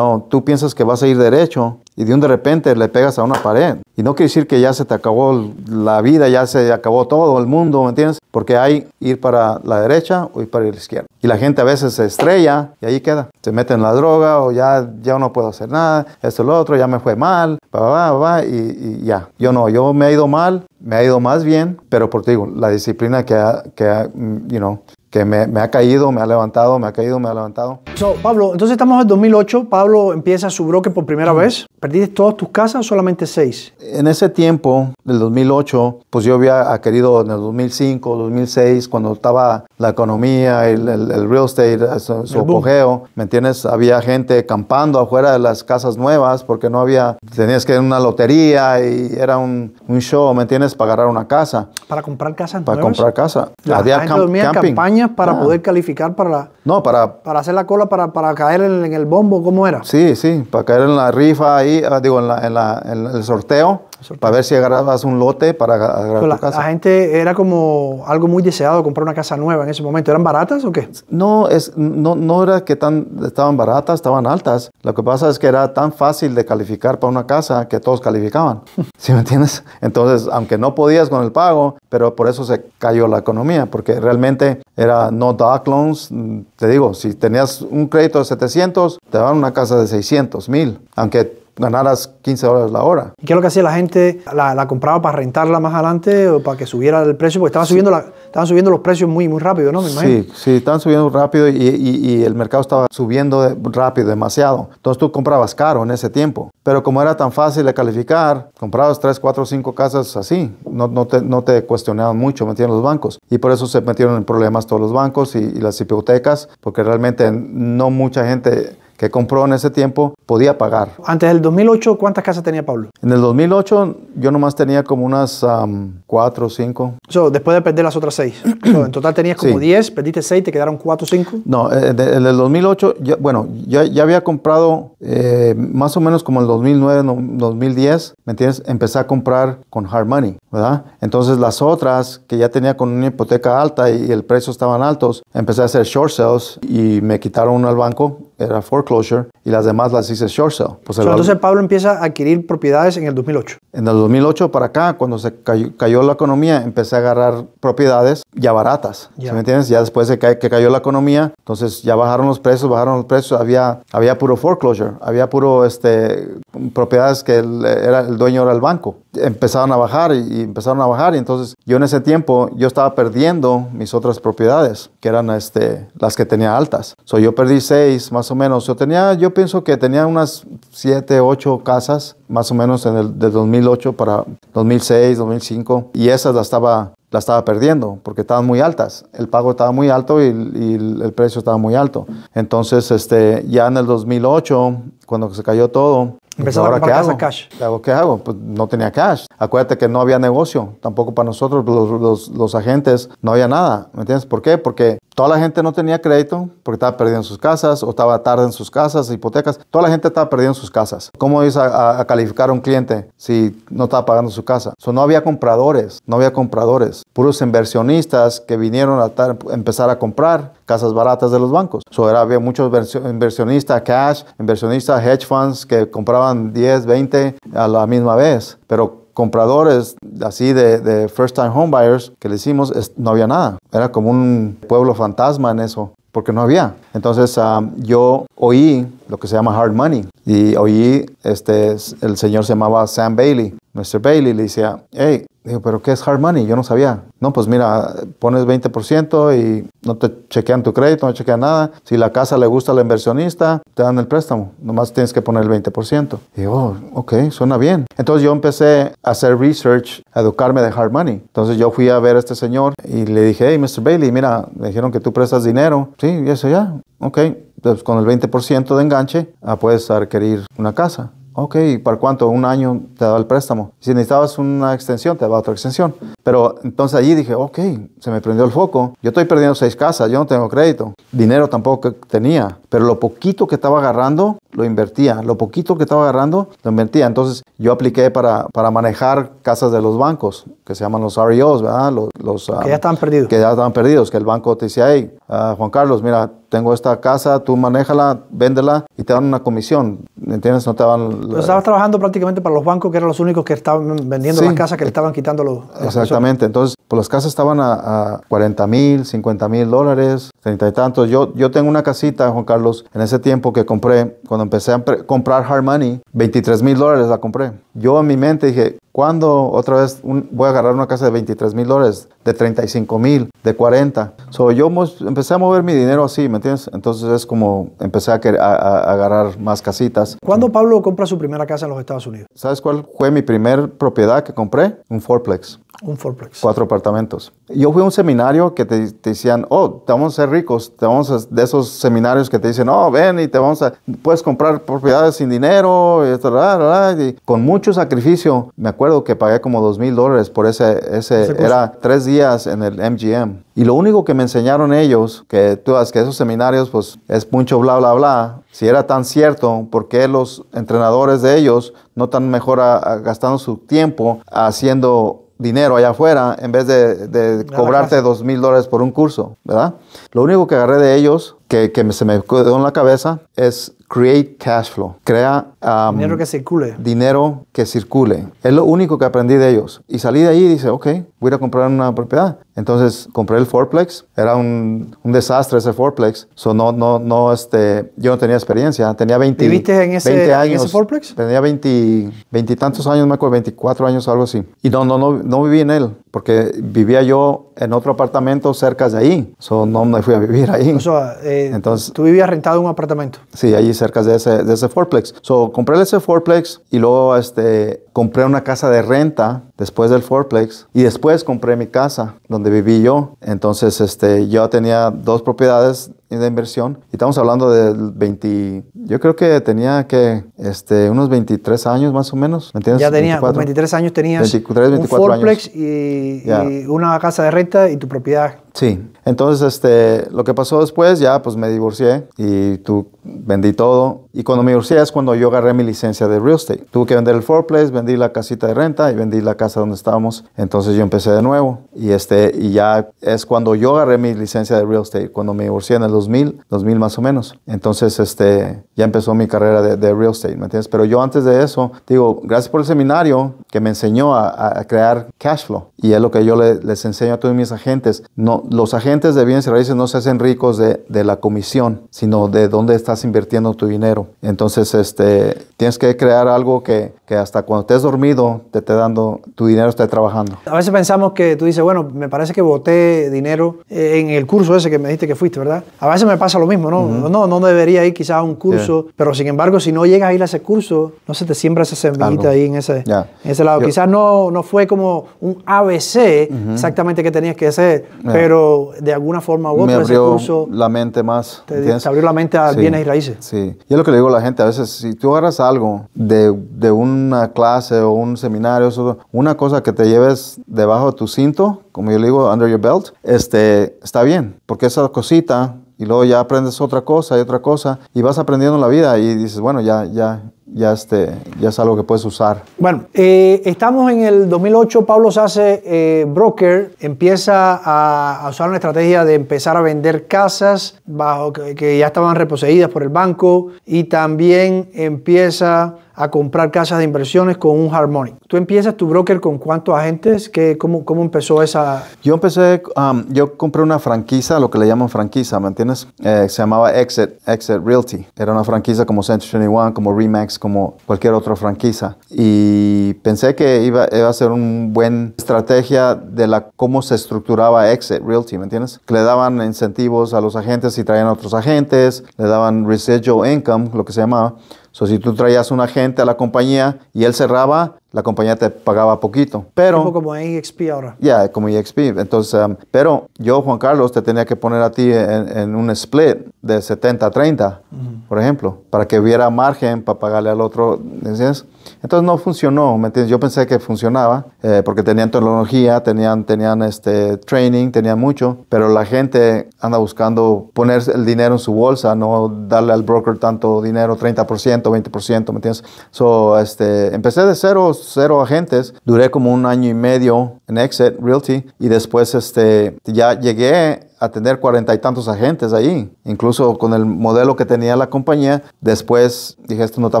[SPEAKER 2] tú piensas que vas a ir derecho y de un de repente le pegas a una pared. Y no quiere decir que ya se te acabó la vida, ya se acabó todo el mundo, ¿me entiendes? Porque hay ir para la derecha o ir para la izquierda. Y la gente a veces se estrella y ahí queda. Se mete en la droga o ya, ya no puedo hacer nada, esto, lo otro, ya me fue mal, va, va, y, y, ya. Yo no, yo me he ido mal, me ha ido más bien, pero por ti digo, la disciplina que, que mm, you know, que me, ha caído, me ha levantado, me ha caído, me ha levantado. Pablo,
[SPEAKER 1] entonces estamos en el 2008, Pablo empieza su broker por primera vez. ¿Perdiste todas tus casas o solamente seis?
[SPEAKER 2] En ese tiempo, del 2008, pues yo había querido en el 2005, 2006, cuando estaba la economía, el, el, real estate, eh, su, su apogeo, ¿me entiendes? Había gente campando afuera de las casas nuevas porque no había, tenías que ir a una lotería y era un, un show, ¿me entiendes? Para agarrar una casa.
[SPEAKER 1] ¿Para comprar casa. ¿Para nuevas? Para comprar
[SPEAKER 2] casa. La Había campaña para ah. poder
[SPEAKER 1] calificar para, no, para, para hacer la cola, para, para caer en, el bombo, ¿cómo era?
[SPEAKER 2] Sí, sí, para caer en la rifa ahí, ah, digo, en, la, en, la, en el sorteo para ver si agarrabas un lote para agarrar la, tu
[SPEAKER 1] casa. La gente era como algo muy deseado comprar una casa nueva en ese momento. ¿Eran baratas o qué?
[SPEAKER 2] No, es, no, no era que tan, estaban baratas, estaban altas. Lo que pasa es que era tan fácil de calificar para una casa que todos calificaban. ¿Sí me entiendes? Entonces, aunque no podías con el pago, pero por eso se cayó la economía, porque realmente era no doc loans. Mm, te digo, si tenías un crédito de 700, te daban una casa de 600 mil, aunque ganaras 15 dólares la hora. ¿Y qué es lo que hacía la
[SPEAKER 1] gente? La, compraba para rentarla más adelante o para que subiera el precio? Porque estaban, subiendo, la, estaban subiendo los
[SPEAKER 2] precios muy, muy rápido, ¿no? Me Sí, sí, estaban subiendo rápido y, y, el mercado estaba subiendo rápido, demasiado. Entonces tú comprabas caro en ese tiempo. Pero como era tan fácil de calificar, comprabas 3, 4, 5 casas así. No, no, te, no te cuestionaban mucho, metían los bancos. Y por eso se metieron en problemas todos los bancos y las hipotecas, porque realmente no mucha gente que compró en ese tiempo podía pagar.
[SPEAKER 1] Antes del 2008, ¿cuántas casas tenía Pablo?
[SPEAKER 2] En el 2008 yo nomás tenía como unas 4 cuatro o cinco.
[SPEAKER 1] So, después de perder las otras seis. en total tenías como 10, diez, perdiste seis, te quedaron cuatro o cinco.
[SPEAKER 2] No, eh, en el 2008, bueno, ya, ya, había comprado eh, más o menos como el 2009, 2010, ¿me entiendes? Empecé a comprar con hard money, ¿verdad? Entonces las otras que ya tenía con una hipoteca alta y el precio estaban altos, empecé a hacer short sales y me quitaron al banco era foreclosure y las demás las hice short sale. Pues entonces
[SPEAKER 1] Pablo empieza a adquirir propiedades en el 2008.
[SPEAKER 2] En el 2008 para acá, cuando se cayó, la economía, empecé a agarrar propiedades ya baratas. ¿se ¿Me entiendes? Ya después de que, cayó la economía, entonces ya bajaron los precios, bajaron los precios, había, había puro foreclosure, había puro este, propiedades que era, el dueño era el banco empezaron a bajar y, empezaron a bajar. Y entonces yo en ese tiempo yo estaba perdiendo mis otras propiedades, que eran este, las que tenía altas. yo perdí seis más o menos. Yo tenía, yo pienso que tenía unas siete, ocho casas más o menos en el de 2008 para 2006, 2005. Y esas las estaba la estaba perdiendo porque estaban muy altas. El pago estaba muy alto y, el precio estaba muy alto. Entonces, este, ya en el 2008, cuando se cayó todo, Empezar pues, a casa cash. ¿Qué hago? Pues no tenía cash. Acuérdate que no había negocio, tampoco para nosotros, los, los, agentes, no había nada. ¿Me entiendes? ¿Por qué? Porque Toda la gente no tenía crédito porque estaba perdiendo sus casas o estaba tarde en sus casas, hipotecas. Toda la gente estaba perdiendo sus casas. ¿Cómo iba a, calificar a un cliente si no estaba pagando su casa? no había compradores, no había compradores. Puros inversionistas que vinieron a empezar a comprar casas baratas de los bancos. So, había muchos inversionistas cash, inversionistas hedge funds que compraban 10, 20 a la misma vez. Pero compradores así de, first time home buyers que le hicimos, no había nada. Era como un pueblo fantasma en eso, porque no había. Entonces ah, yo oí lo que se llama hard money y oí, este, el señor se llamaba Sam Bailey. Mr. Bailey le decía, hey, Digo, ¿pero qué es hard money? Yo no sabía. No, pues mira, pones 20% y no te chequean tu crédito, no chequean nada. Si la casa le gusta al inversionista, te dan el préstamo. Nomás tienes que poner el 20%. Digo, ok, suena bien. Entonces yo empecé a hacer research, a educarme de hard money. Entonces yo fui a ver a este señor y le dije, hey, Mr. Bailey, mira, me dijeron que tú prestas dinero. Sí, y eso ya. Ok, pues con el 20% de enganche ah, puedes adquirir una casa. Ok, ¿para cuánto? Un año te da el préstamo. Si necesitabas una extensión, te daba otra extensión. Pero entonces allí dije, ok, se me prendió el foco. Yo estoy perdiendo seis casas, yo no tengo crédito. Dinero tampoco tenía. Pero lo poquito que estaba agarrando, lo invertía, lo poquito que estaba agarrando, lo invertía. Entonces yo apliqué para, para manejar casas de los bancos, que se llaman los REOs, ¿verdad? Los, que ya um, están perdidos. Que ya estaban perdidos, que el banco te decía, hey, ah, Juan Carlos, mira, tengo esta casa, tú manéjala, véndela y te dan una comisión, ¿entiendes? No te van... estabas
[SPEAKER 1] trabajando prácticamente para los bancos, que eran los únicos que estaban vendiendo las casas, que le estaban quitando los... Exactamente,
[SPEAKER 2] entonces, pues las casas estaban a, 40 mil, 50 mil dólares, treinta y tantos. Yo, yo tengo una casita, Juan Carlos, en ese tiempo que compré, con cuando empecé a comprar hard money, 23 mil dólares la compré. Yo en mi mente dije, ¿Cuándo otra vez voy a agarrar una casa de 23 mil dólares, de 35 mil, de 40? So, yo empecé a mover mi dinero así, ¿me entiendes? Entonces es como empecé a, agarrar más casitas.
[SPEAKER 1] ¿Cuándo Pablo compra su primera casa en los Estados Unidos?
[SPEAKER 2] ¿Sabes cuál fue mi primer propiedad que compré? Un fourplex.
[SPEAKER 1] Un fourplex.
[SPEAKER 2] Cuatro apartamentos. Yo fui a un seminario que te, decían, oh, te vamos a ser ricos. Te vamos de esos seminarios que te dicen, oh, ven y te vamos a, puedes comprar propiedades sin dinero, y, y con mucho sacrificio. Me acuerdo que pagué como dos mil dólares por ese, ese, era tres días en el MGM. Y lo único que me enseñaron ellos, que tú sabes que esos seminarios, pues es mucho bla, bla, bla. Si era tan cierto, porque los entrenadores de ellos no están mejor gastando su tiempo haciendo dinero allá afuera en vez de, de cobrarte dos mil dólares por un curso, ¿verdad? Lo único que agarré de ellos, que, que se me quedó en la cabeza, es create cash flow, crea dinero que circule. Dinero que circule. Es lo único que aprendí de ellos. Y salí de ahí y dije, ok, voy a comprar una propiedad. Entonces compré el fourplex. Era un, un desastre ese fourplex. So, no, no, no, este, yo no tenía experiencia. Tenía 20, ¿Viviste en ese, años. fourplex? Tenía 20, Veintitantos tantos años, me acuerdo, 24 años, algo así. Y no, no, no, no viví en él porque vivía yo en otro apartamento cerca de ahí. So, no me fui a vivir ahí. O sea, eh, Entonces, tú vivías rentado en un apartamento. Sí, allí cerca de ese, de ese fourplex. So, compré ese fourplex y luego este, compré una casa de renta después del fourplex y después compré mi casa donde viví yo. Entonces, este, yo tenía dos propiedades de inversión y estamos hablando de 20, yo creo que tenía que este, unos 23 años más o menos, ¿me entiendes? Ya tenía, 23
[SPEAKER 1] años tenía un fourplex Y, y una casa de renta y tu propiedad
[SPEAKER 2] Sí. Entonces, este, lo que pasó después, ya pues me divorcié y tú vendí todo. Y cuando me divorcié es cuando yo agarré mi licencia de real estate. Tuve que vender el place vendí la casita de renta y vendí la casa donde estábamos. Entonces yo empecé de nuevo. Y, este, y ya es cuando yo agarré mi licencia de real estate, cuando me divorcié en el 2000, 2000 más o menos. Entonces, este, ya empezó mi carrera de, real estate, ¿me entiendes? Pero yo antes de eso, digo, gracias por el seminario que me enseñó a, crear cash flow. Y es lo que yo les enseño a todos mis agentes. No, los agentes de bienes y raíces no se hacen ricos de, de, la comisión, sino de dónde estás invirtiendo tu dinero. Entonces, este, tienes que crear algo que, que hasta cuando estés dormido te esté dando, tu dinero esté trabajando.
[SPEAKER 1] A veces pensamos que tú dices, bueno, me parece que boté dinero en el curso ese que me dijiste que fuiste, ¿verdad? A veces me pasa lo mismo, ¿no? No, no debería ir quizás a un curso, pero sin embargo, si no llegas a ir a ese curso, no se te siembra esa semillita ahí en ese, ese lado. quizás no, no fue como un ABC exactamente que tenías que hacer, pero de
[SPEAKER 2] alguna forma u otra ese curso... la mente más. Te, abrió la mente a bienes y raíces. Sí. es lo que le digo a la gente, a veces si tú agarras algo de un una clase o un seminario, una cosa que te lleves debajo de tu cinto, como yo le digo, under your belt, este, está bien, porque esa cosita y luego ya aprendes otra cosa y otra cosa y vas aprendiendo la vida y dices, bueno, ya, ya, ya, este, ya es algo que puedes usar. Bueno, eh, estamos
[SPEAKER 1] en el 2008, Pablo se hace eh, broker, empieza a, usar una estrategia de empezar a vender casas bajo, que, ya estaban reposeídas por el banco y también empieza a comprar casas de inversiones con un harmony ¿Tú empiezas tu broker con cuántos agentes? ¿Qué, cómo, cómo, empezó esa...?
[SPEAKER 2] Yo empecé, um, yo compré una franquicia, lo que le llaman franquicia, ¿me entiendes? Eh, se llamaba Exit, Exit Realty. Era una franquicia como Century 21, como Remax como cualquier otra franquicia. Y pensé que iba, a ser una buena estrategia de la, cómo se estructuraba Exit Realty, ¿me entiendes? Que le daban incentivos a los agentes Y traían a otros agentes, le daban residual income, lo que se llamaba sea, si tú traías un agente a la compañía y él cerraba, la compañía te pagaba poquito. Pero, como
[SPEAKER 1] como EXP ahora.
[SPEAKER 2] Ya, como EXP. Entonces, um, pero yo, Juan Carlos, te tenía que poner a ti en, un split de 70 30, por ejemplo, para que hubiera margen para pagarle al otro. ¿Entiendes? Entonces no funcionó, ¿me entiendes? Yo pensé que funcionaba eh, porque tenían tecnología, tenían, tenían este training, tenían mucho, pero la gente anda buscando poner el dinero en su bolsa, no darle al broker tanto dinero, 30%, 20%, ¿me entiendes? So, este, empecé de cero, cero agentes, duré como un año y medio en Exit Realty y después este, ya llegué a tener cuarenta y tantos agentes ahí. Incluso con el modelo que tenía la compañía, después dije, esto no está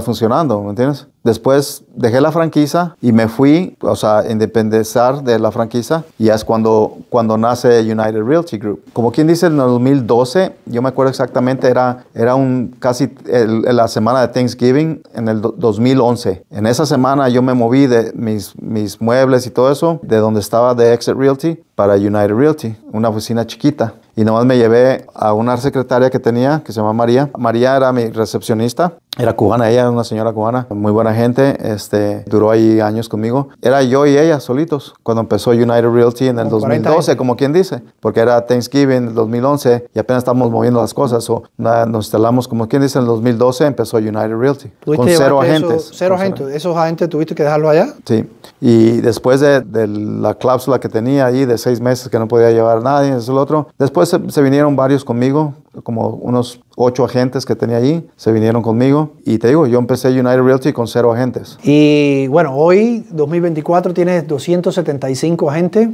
[SPEAKER 2] funcionando, ¿me entiendes? Después dejé la franquicia y me fui, o sea, independizar de la franquicia y es cuando, cuando nace United Realty Group. Como quien dice, en el 2012, yo me acuerdo exactamente, era, era un casi la semana de Thanksgiving en el 2011. En esa semana yo me moví de mis, mis muebles y todo eso, de donde estaba de Exit Realty, para United Realty, una oficina chiquita y nomás me llevé a una secretaria que tenía, que se llama María. María era mi recepcionista, era cubana, ella era una señora cubana, muy buena gente, este, duró ahí años conmigo. Era yo y ella solitos cuando empezó United Realty en el 2012, como quien dice, porque era Thanksgiving en el 2011 y apenas estábamos moviendo las cosas, o nos instalamos como quien dice en el 2012 empezó United Realty, con cero agentes.
[SPEAKER 1] cero agentes, esos agentes tuviste que dejarlo allá.
[SPEAKER 2] Sí, y después de, la cláusula que tenía ahí de seis meses que no podía llevar nadie, es el otro, después se, vinieron varios conmigo, como unos ocho agentes que tenía allí, se vinieron conmigo y te digo, yo empecé United Realty con cero agentes. Y bueno, hoy, 2024,
[SPEAKER 1] tienes 275 agentes,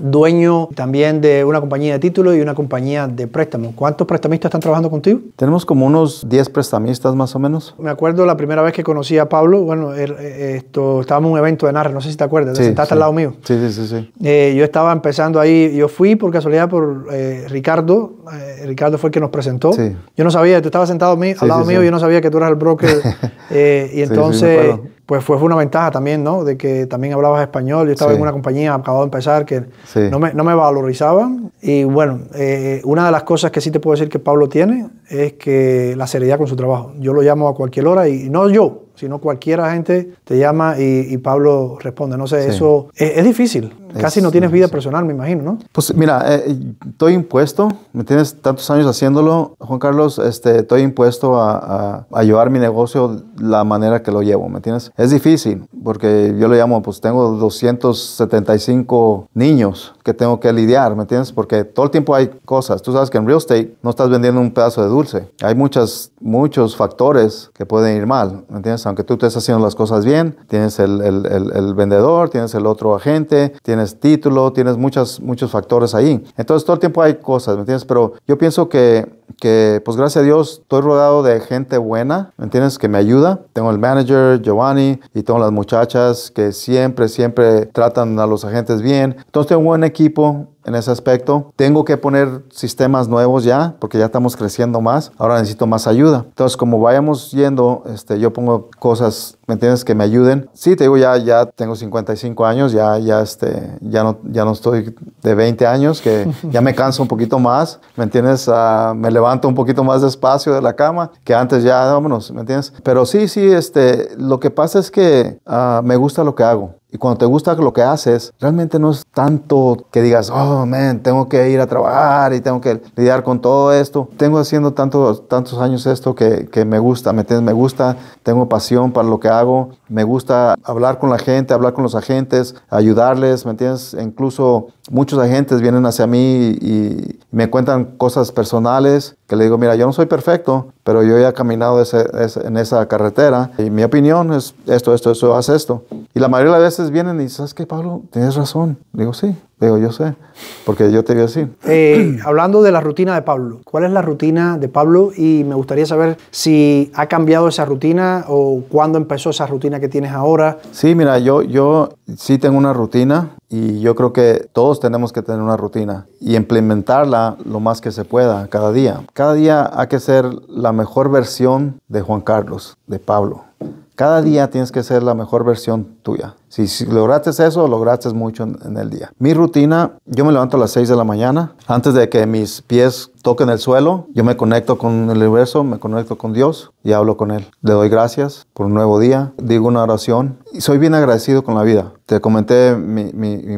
[SPEAKER 1] dueño también de una compañía de títulos y una compañía de préstamos. ¿Cuántos prestamistas están trabajando contigo?
[SPEAKER 2] Tenemos como unos 10 prestamistas más
[SPEAKER 1] o menos. Me acuerdo la primera vez que conocí a Pablo, bueno, er, eh, esto, estábamos en un evento de NAR, no sé si te acuerdas, te sentaste al lado mío.
[SPEAKER 2] Sí, sí, sí. sí.
[SPEAKER 1] Eh, yo estaba empezando ahí, yo fui por casualidad por eh, Ricardo, Ricardo fue que nos presentó. Yo no sabía, tú estabas sentado al lado mío, yo no sabía que tú eras el broker. Eh, y entonces, pues fue, una ventaja también, ¿no? De que también hablabas español. Yo estaba en una compañía, acababa de empezar, que no me, valorizaban. Y bueno, eh, una de las cosas que sí te puedo decir que Pablo tiene es que la seriedad con su trabajo. Yo lo llamo a cualquier hora y no yo, sino cualquier gente te llama y, Pablo responde. No sé, eso es, difícil. Casi no tienes vida personal, me imagino, ¿no?
[SPEAKER 2] Pues mira, eh, eh, estoy impuesto, me tienes tantos años haciéndolo, Juan Carlos, este, estoy impuesto a, llevar mi negocio la manera que lo llevo, ¿me entiendes? Es difícil, porque yo lo llamo, pues tengo 275 niños que tengo que lidiar, ¿me entiendes? Porque todo el tiempo hay cosas. Tú sabes que en real estate no estás vendiendo un pedazo de dulce. Hay muchas, muchos factores que pueden ir mal, ¿me entiendes? Aunque tú estés haciendo las cosas bien, tienes el, vendedor, tienes el otro agente, tienes título, tienes muchas, muchos factores ahí. Entonces todo el tiempo hay cosas, ¿me entiendes? Pero yo pienso que que pues gracias a Dios estoy rodeado de gente buena, ¿me entiendes? Que me ayuda. Tengo el manager, Giovanni, y tengo las muchachas que siempre, siempre tratan a los agentes bien. Entonces tengo un buen equipo, en ese aspecto. Tengo que poner sistemas nuevos ya, porque ya estamos creciendo más. Ahora necesito más ayuda. Entonces, como vayamos yendo, este, yo pongo cosas ¿me entiendes? Que me ayuden. Sí, te digo, ya, ya tengo 55 años, ya, ya, este, ya, no, ya no estoy de 20 años, que ya me canso un poquito más, ¿me entiendes? Ah, me levanto un poquito más despacio de la cama, que antes ya, vámonos, ¿me entiendes? Pero sí, sí, este, lo que pasa es que ah, me gusta lo que hago. Y cuando te gusta lo que haces, realmente no es tanto que digas, oh, man, tengo que ir a trabajar y tengo que lidiar con todo esto. Tengo haciendo tantos, tantos años esto que, que me gusta, ¿me entiendes? Me gusta, tengo pasión para lo que hago, me gusta hablar con la gente, hablar con los agentes, ayudarles, ¿me entiendes? Incluso muchos agentes vienen hacia mí y me cuentan cosas personales que le digo, mira, yo no soy perfecto, pero yo ya he caminado en esa carretera y mi opinión es esto, esto, eso haz esto. Y la mayoría de las veces vienen y, ¿sabes qué, Pablo? Tienes razón. Digo, sí, Digo, yo sé, porque yo te vi así eh,
[SPEAKER 1] hablando de la rutina de Pablo, ¿cuál es la rutina de Pablo? Y me gustaría saber si ha cambiado esa rutina o cuándo empezó esa rutina que tienes ahora.
[SPEAKER 2] Sí, mira, yo, yo sí tengo una rutina y yo creo que todos tenemos que tener una rutina y implementarla lo más que se pueda cada día. Cada día hay que ser la mejor versión de Juan Carlos, de Pablo. Cada día tienes que ser la mejor versión tuya. Si, lograste eso, lograste mucho en, el día. Mi rutina, yo me levanto a las 6 de la mañana. Antes de que mis pies toquen el suelo, yo me conecto con el universo, me conecto con Dios y hablo con Él. Le doy gracias por un nuevo día, digo una oración y soy bien agradecido con la vida. Te comenté, mi,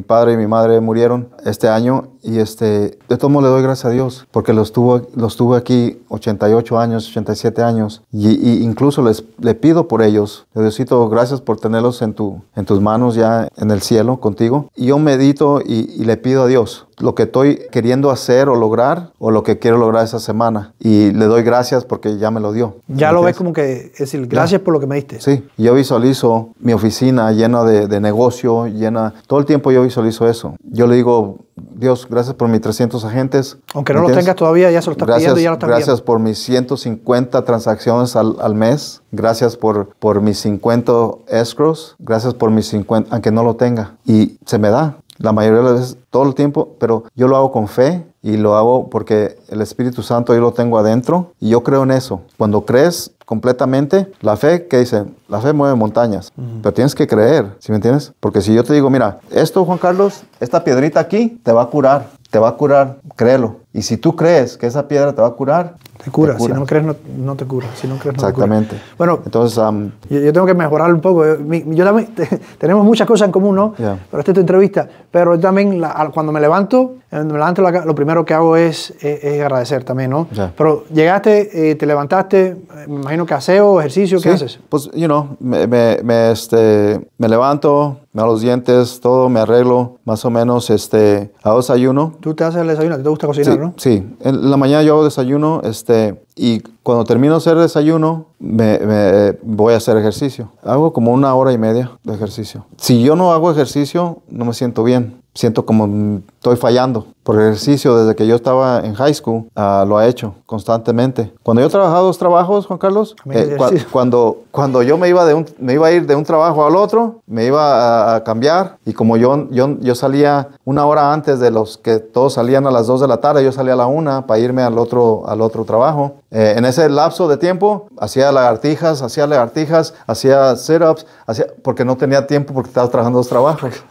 [SPEAKER 2] padre y mi madre murieron este año y este, de todo modo le doy gracias a Dios porque los tuve, los aquí 88 años, 87 años y, incluso les, le pido por ellos. Diosito, gracias por tenerlos en tu, en tu manos ya en el cielo contigo. Y yo medito y le pido a Dios lo que estoy queriendo hacer o lograr o lo que quiero lograr esa semana. Y le doy gracias porque ya me lo dio. Ya lo ves
[SPEAKER 1] como que es decir, gracias
[SPEAKER 2] por lo que me diste. Sí, yo visualizo mi oficina llena de, de negocio, llena... Todo el tiempo yo visualizo eso. Yo le digo, Dios, gracias por mis 300 agentes. Aunque no los tengas
[SPEAKER 1] todavía, ya se lo estás gracias, pidiendo y ya lo estás Gracias
[SPEAKER 2] por mis 150 transacciones al, al, mes. Gracias por, por mis 50 escrows. Gracias por mis 50, aunque no lo tenga. Y se me da la mayoría de las veces, todo el tiempo, pero yo lo hago con fe y lo hago porque el Espíritu Santo yo lo tengo adentro y yo creo en eso. Cuando crees completamente, la fe que dice, la fe mueve montañas, pero tienes que creer, ¿sí me entiendes? Porque si yo te digo, mira, esto Juan Carlos, esta piedrita aquí te va a curar, te va a curar, créelo. Y si tú crees que esa piedra te va a curar, te cura. Si no crees,
[SPEAKER 1] no, te cura. Si no crees, no Exactamente.
[SPEAKER 2] Bueno, entonces, um,
[SPEAKER 1] yo, tengo que mejorar un poco. tenemos muchas cosas en común, ¿no? Pero esta es tu entrevista. Pero también, cuando me levanto, eh, me levanto lo primero que hago es, eh, agradecer también, ¿no? Pero llegaste, eh, te levantaste, me imagino que aseo, ejercicio, ¿qué haces?
[SPEAKER 2] Pues, you know, me, este, me levanto, me hago los dientes, todo, me arreglo, más o menos, este, hago desayuno. ¿Tú te haces el desayuno? ¿Te gusta cocinar? Sí, en la mañana yo hago desayuno este, y cuando termino de hacer desayuno me, voy a hacer ejercicio. Hago como una hora y media de ejercicio. Si yo no hago ejercicio, no me siento bien siento como estoy fallando. Por ejercicio, desde que yo estaba en high school, ah, lo ha hecho constantemente. Cuando yo trabajaba dos trabajos, Juan Carlos, eh, cuando, cuando yo me iba, de un, me iba a ir de un trabajo al otro, me iba a, cambiar y como yo, yo, yo salía una hora antes de los que todos salían a las 2 de la tarde, yo salía a la 1 para irme al otro, al otro trabajo. Eh, en ese lapso de tiempo, hacía lagartijas, hacía lagartijas, hacía sit porque no tenía tiempo porque estaba trabajando dos trabajos.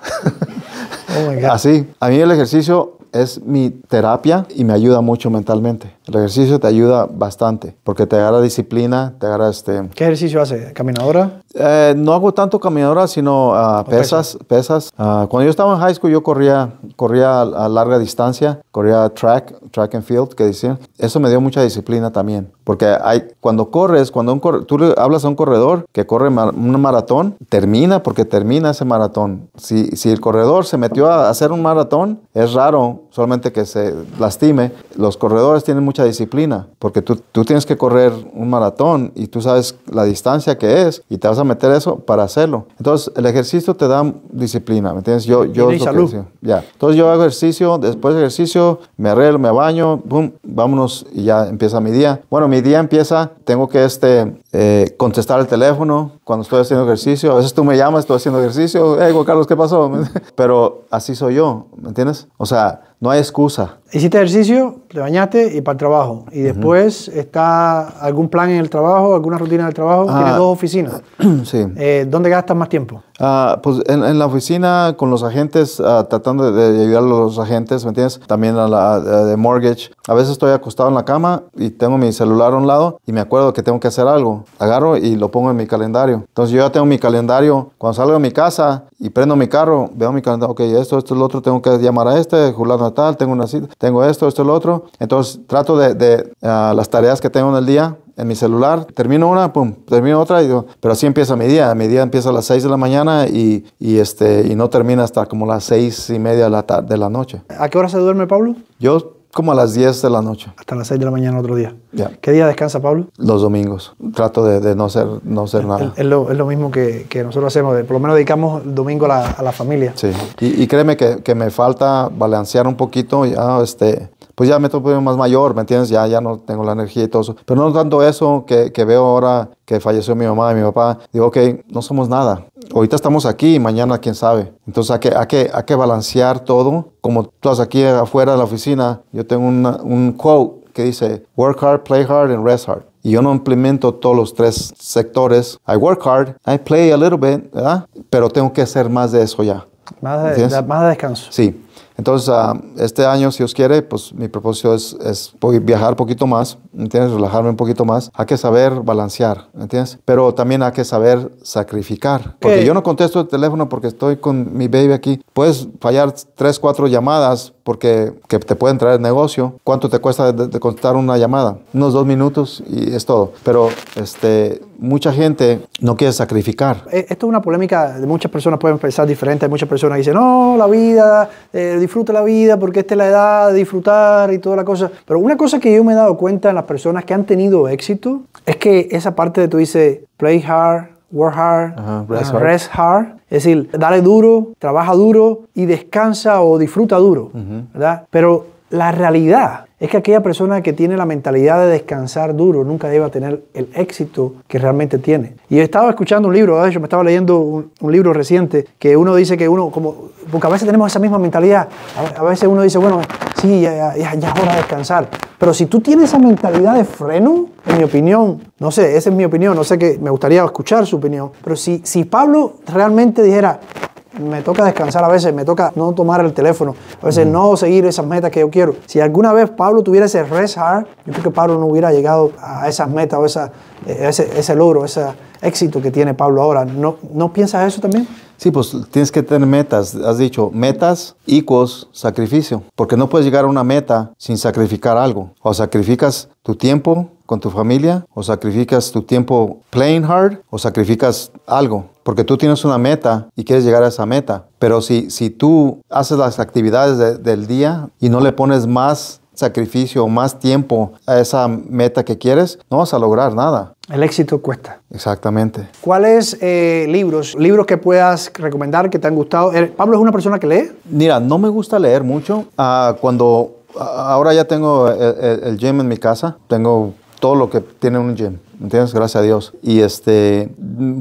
[SPEAKER 2] Oh Así, a mí el ejercicio es mi terapia y me ayuda mucho mentalmente. El ejercicio te ayuda bastante porque te agarra disciplina, te agarra este...
[SPEAKER 1] ¿Qué ejercicio hace? ¿Caminadora?
[SPEAKER 2] Eh, no hago tanto caminadora, sino ah, pesas. pesas. Ah, cuando yo estaba en high school yo corría, corría a larga distancia, corría track, track and field, que decían. Eso me dio mucha disciplina también porque hay, cuando corres, cuando un tú le hablas a un corredor que corre un maratón, termina porque termina ese maratón. Si, si el corredor se metió a hacer un maratón, es raro solamente que se lastime. Los corredores tienen mucha disciplina, porque tú, tú, tienes que correr un maratón y tú sabes la distancia que es y te vas a meter eso para hacerlo. Entonces, el ejercicio te da disciplina, ¿me entiendes? Yo, yo salud. Entonces, yo hago ejercicio, después de ejercicio, me arreglo, me baño, boom, vámonos y ya empieza mi día. Bueno, mi día empieza, tengo que este, eh, contestar el teléfono, cuando estoy haciendo ejercicio. A veces tú me llamas, estoy haciendo ejercicio. Hey, Juan Carlos, ¿qué pasó? Pero así soy yo, ¿me entiendes? O sea, no hay excusa. Hiciste ejercicio,
[SPEAKER 1] te bañaste y para el trabajo. Y después está algún plan en el trabajo, alguna rutina del
[SPEAKER 2] trabajo. Ah, tienes dos oficinas. sí. Eh, ¿Dónde gastas más tiempo? Ah, pues en, la oficina con los agentes, ah, tratando de, ayudar a los agentes, ¿me entiendes? También a la de mortgage. A veces estoy acostado en la cama y tengo mi celular a un lado y me acuerdo que tengo que hacer algo. Agarro y lo pongo en mi calendario. Entonces yo ya tengo mi calendario. Cuando salgo de mi casa y prendo mi carro, veo mi calendario. Ok, esto, esto, lo otro, tengo que llamar a este, Julián Natal, tengo una cita, tengo esto, esto, lo otro. Entonces trato de, ah, las tareas que tengo en el día, en mi celular, termino una, pum, termino otra, y pero así empieza mi día. Mi día empieza a las 6 de la mañana y, y, este, y no termina hasta como las 6 y media de la, de la noche. ¿A qué hora se duerme, Pablo? Yo como a las 10 de la noche.
[SPEAKER 1] Hasta las 6 de la mañana otro día. ¿Qué día descansa Pablo?
[SPEAKER 2] Los domingos. Trato de, no ser, no ser nada.
[SPEAKER 1] Es, lo, mismo que, nosotros hacemos, por lo menos dedicamos el domingo a la, familia.
[SPEAKER 2] Sí, y, créeme que, que, me falta balancear un poquito ya este, pues ya me estoy poniendo más mayor, ¿me entiendes? Ya, ya no tengo la energía y todo eso. Pero no tanto eso que, que veo ahora que falleció mi mamá y mi papá. Digo, ok, no somos nada. Ahorita estamos aquí, mañana quién sabe. Entonces hay que, que, balancear todo. Como tú estás aquí afuera de la oficina, yo tengo un quote que dice, work hard, play hard, and rest hard y yo no implemento todos los tres sectores. I work hard, I play a little bit, ¿verdad? Pero tengo que hacer más de eso ya.
[SPEAKER 1] Más de,
[SPEAKER 2] más de descanso. Sí. Entonces, ah, este año, si os quiere, pues mi propósito es, es viajar un poquito más, ¿entiendes? Relajarme un poquito más. Hay que saber balancear, ¿entiendes? Pero también hay que saber sacrificar. Porque yo no contesto el teléfono porque estoy con mi baby aquí. Puedes fallar tres, cuatro llamadas porque que te pueden traer negocio. ¿Cuánto te cuesta contestar una llamada? Unos dos minutos y es todo. Pero este, mucha gente no quiere sacrificar.
[SPEAKER 1] Eh, esto es una polémica de muchas personas pueden pensar diferente. muchas personas dicen, no, la vida... Eh, disfruta la vida, porque esta es la edad de disfrutar y toda la cosa. Pero una cosa que yo me he dado cuenta en las personas que han tenido éxito es que esa parte de tú dice play hard, work hard, rest, hard. Es decir, dale duro, trabaja duro y descansa o disfruta duro, ¿verdad? Pero la realidad es que aquella persona que tiene la mentalidad de descansar duro nunca a tener el éxito que realmente tiene. Y estaba escuchando un libro, de ¿eh? me estaba leyendo un, libro reciente, que uno dice que uno, como, porque a veces tenemos esa misma mentalidad, a, veces uno dice, bueno, sí, ya, es hora de descansar. Pero si tú tienes esa mentalidad de freno, en mi opinión, no sé, esa es mi opinión, no sé que me gustaría escuchar su opinión, pero si, si Pablo realmente dijera, me toca descansar a veces, me toca no tomar el teléfono, a veces no seguir esas metas que yo quiero. Si alguna vez Pablo tuviera ese rest hard, yo creo que Pablo no hubiera llegado a esas metas o eh, ese, logro, ese éxito que tiene Pablo ahora. ¿No, ¿No piensas eso también?
[SPEAKER 2] Sí, pues tienes que tener metas. Has dicho metas, equals, sacrificio. Porque no puedes llegar a una meta sin sacrificar algo. O sacrificas tu tiempo, con tu familia o sacrificas tu tiempo playing hard o sacrificas algo. Porque tú tienes una meta y quieres llegar a esa meta. Pero si, si tú haces las actividades del día y no le pones más sacrificio o más tiempo a esa meta que quieres, no vas a lograr nada. El éxito cuesta. Exactamente.
[SPEAKER 1] ¿Cuáles eh, libros, libros que puedas recomendar que te han gustado? Eh, ¿Pablo es una persona que lee?
[SPEAKER 2] Mira, no me gusta leer mucho. Ah, cuando ah, ahora ya tengo el, el, gym en mi casa, tengo todo lo que tiene un gym. ¿me entiendes? Gracias a Dios. Y este,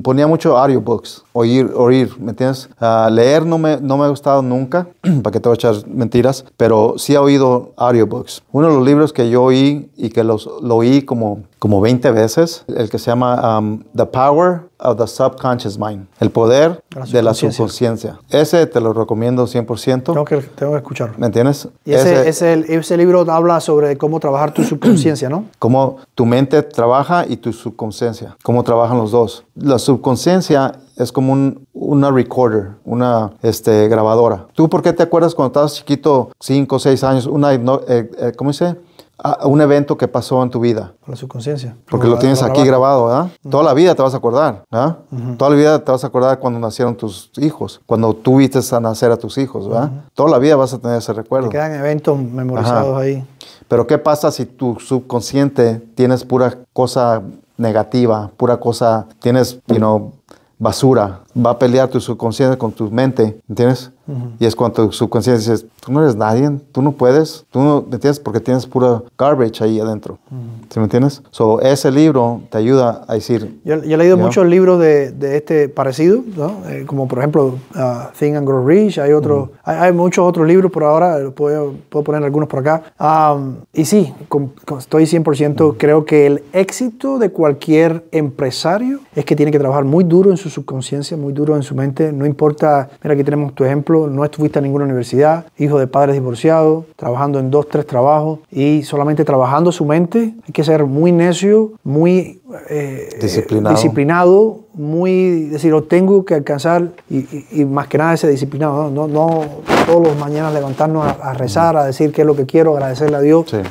[SPEAKER 2] ponía mucho audiobooks, oír, oír, ¿me entiendes? Ah, leer no me, no me ha gustado nunca, para que te voy a echar mentiras, pero sí he oído audiobooks. Uno de los libros que yo oí y que los, lo oí como, como 20 veces, el que se llama um, The Power of the Subconscious Mind, el poder de la subconsciencia. Ese te lo recomiendo 100%. Tengo que, tengo que escucharlo. ¿Me entiendes? Y ese,
[SPEAKER 1] ese, ese libro habla sobre cómo trabajar tu subconsciencia, ¿no?
[SPEAKER 2] Cómo tu mente trabaja y tu tu subconsciencia, cómo trabajan los dos. La subconsciencia es como una recorder, una este, grabadora. ¿Tú por qué te acuerdas cuando estabas chiquito, cinco o años, una, eh, eh, dice? Ah, un evento que pasó en tu vida.
[SPEAKER 1] la subconsciencia. Porque lo, tienes aquí
[SPEAKER 2] grabado, ¿verdad? Toda la vida te vas a acordar, Toda la vida te vas a acordar cuando nacieron tus hijos, cuando tuviste a nacer a tus hijos, ¿verdad? Toda la vida vas a tener ese recuerdo. Te
[SPEAKER 1] quedan eventos memorizados ahí.
[SPEAKER 2] Pero ¿qué pasa si tu subconsciente tienes pura cosa negativa, pura cosa, tienes, you know, basura? Va a pelear tu subconsciente con tu mente, ¿entiendes? Y es cuando tu subconsciencia dice, tú no eres nadie, tú no puedes, tú no, ¿me entiendes? Porque tienes pura garbage ahí adentro. ¿Se me entiendes? ese libro te ayuda a decir... Yo, he leído muchos
[SPEAKER 1] libros de, de, este parecido, eh, como por ejemplo uh, Think and Grow Rich, hay, otros, hay, muchos otros libros por ahora, puedo, puedo poner algunos por acá. Um, y sí, estoy 100%, creo que el éxito de cualquier empresario es que tiene que trabajar muy duro en su subconsciencia, muy duro en su mente, no importa, mira aquí tenemos tu ejemplo, no estuviste en ninguna universidad, hijo de padres divorciados, trabajando en dos, tres trabajos y solamente trabajando su mente. Hay que ser muy necio, muy
[SPEAKER 2] eh, disciplinado.
[SPEAKER 1] disciplinado. muy decir, lo oh, tengo que alcanzar y, más que nada ese disciplinado, no, no, todos los mañanas levantarnos a, rezar, a decir qué es lo que quiero, agradecerle a Dios. Yo eh,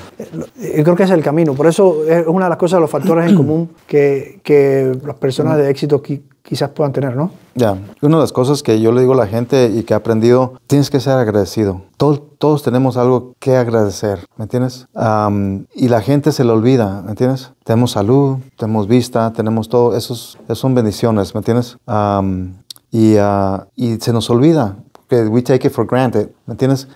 [SPEAKER 1] eh, creo que ese es el camino, por eso es una de las cosas, los factores en común que, que las personas de éxito quizás puedan tener, ¿no?
[SPEAKER 2] Ya, una de las cosas que yo le digo a la gente y que he aprendido, tienes que ser agradecido. Todos, todos tenemos algo que agradecer, ¿me entiendes? y la gente se le olvida, ¿me entiendes? Tenemos salud, tenemos vista, tenemos todo, esos, son bendiciones, ¿me entiendes? y, ah, y se nos olvida que we take it for granted, ¿me entiendes?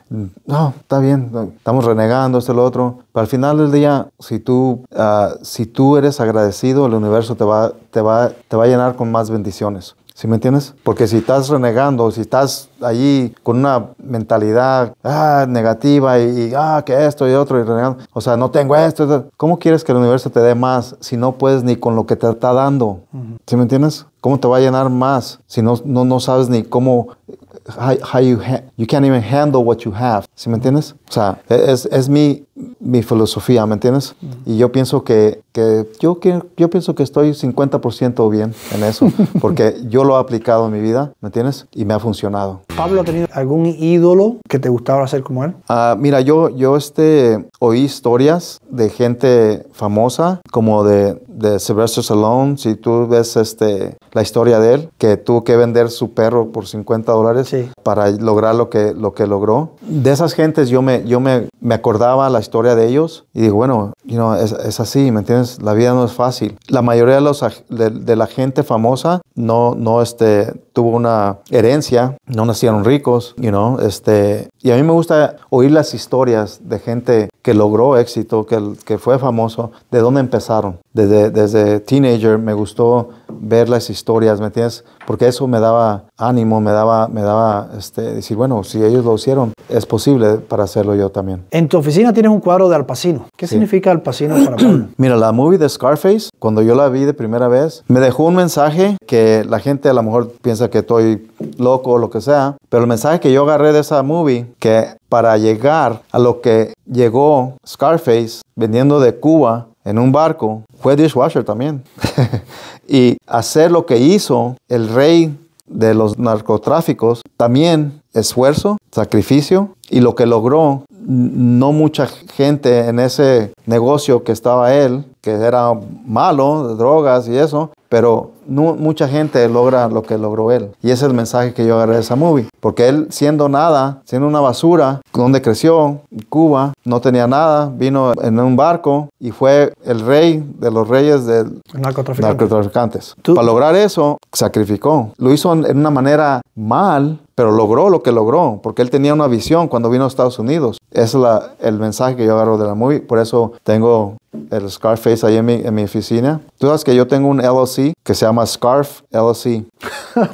[SPEAKER 2] No, está bien, estamos renegando, esto, lo otro. Pero al final del día, si tú, ah, si tú eres agradecido, el universo te va, te, va, te va a llenar con más bendiciones. ¿Sí me entiendes? Porque si estás renegando, si estás allí con una mentalidad ah, negativa y, ah, que esto y otro, y renegando, o sea, no tengo esto, ¿cómo quieres que el universo te dé más si no puedes ni con lo que te está dando? ¿Sí me entiendes? ¿Cómo te va a llenar más si no, no, no sabes ni cómo how, how you, you can't even handle what you have. ¿Sí me entiendes? O sea, es, es mi mi filosofía, ¿me entiendes? Y yo pienso que, que yo, que yo pienso que estoy 50% bien en eso, porque yo lo he aplicado en mi vida, ¿me entiendes? Y me ha funcionado.
[SPEAKER 1] ¿Pablo ha tenido algún ídolo que te gustaba hacer como él?
[SPEAKER 2] Ah, mira, yo, yo este, oí historias de gente famosa, como de, de Sylvester Stallone, si tú ves este, la historia de él, que tuvo que vender su perro por 50 dólares para lograr lo que, lo que logró. De esas gentes yo me, yo me, me acordaba las historia de ellos y digo, bueno, you know, es, así, ¿me entiendes? La vida no es fácil. La mayoría de, los, la gente famosa no, no este, tuvo una herencia, no nacieron ricos, you know, este, y a mí me gusta oír las historias de gente que logró éxito, que, que fue famoso, ¿de dónde empezaron? Desde, desde teenager me gustó ver las historias, ¿me entiendes? Porque eso me daba ánimo, me daba, me daba este, decir, bueno, si ellos lo hicieron, es posible para hacerlo yo también.
[SPEAKER 1] En tu oficina tienes un cuadro de Al Pacino. ¿Qué significa Al Pacino para Pablo?
[SPEAKER 2] Mira, la movie de Scarface, cuando yo la vi de primera vez, me dejó un mensaje que la gente a lo mejor piensa que estoy loco o lo que sea, pero el mensaje que yo agarré de esa movie, que para llegar a lo que llegó Scarface vendiendo de Cuba en un barco, fue dishwasher también. y hacer lo que hizo el rey de los narcotráficos, también esfuerzo, sacrificio, y lo que logró, no mucha gente en ese negocio que estaba él, que era malo, drogas y eso, pero mucha gente logra lo que logró él. Y ese es el mensaje que yo agarré de esa movie. Porque él, siendo nada, siendo una basura, donde creció, en Cuba, no tenía nada, vino en un barco y fue el rey de los reyes de
[SPEAKER 1] narcotraficantes.
[SPEAKER 2] Para lograr eso, sacrificó. Lo hizo en una manera mal, pero logró lo que logró, porque él tenía una visión cuando vino a Estados Unidos. es el mensaje que yo agarro de la movie, por eso tengo el Scarface ahí en mi, en mi oficina. Tú sabes que yo tengo un LLC que se llama Scarf LLC.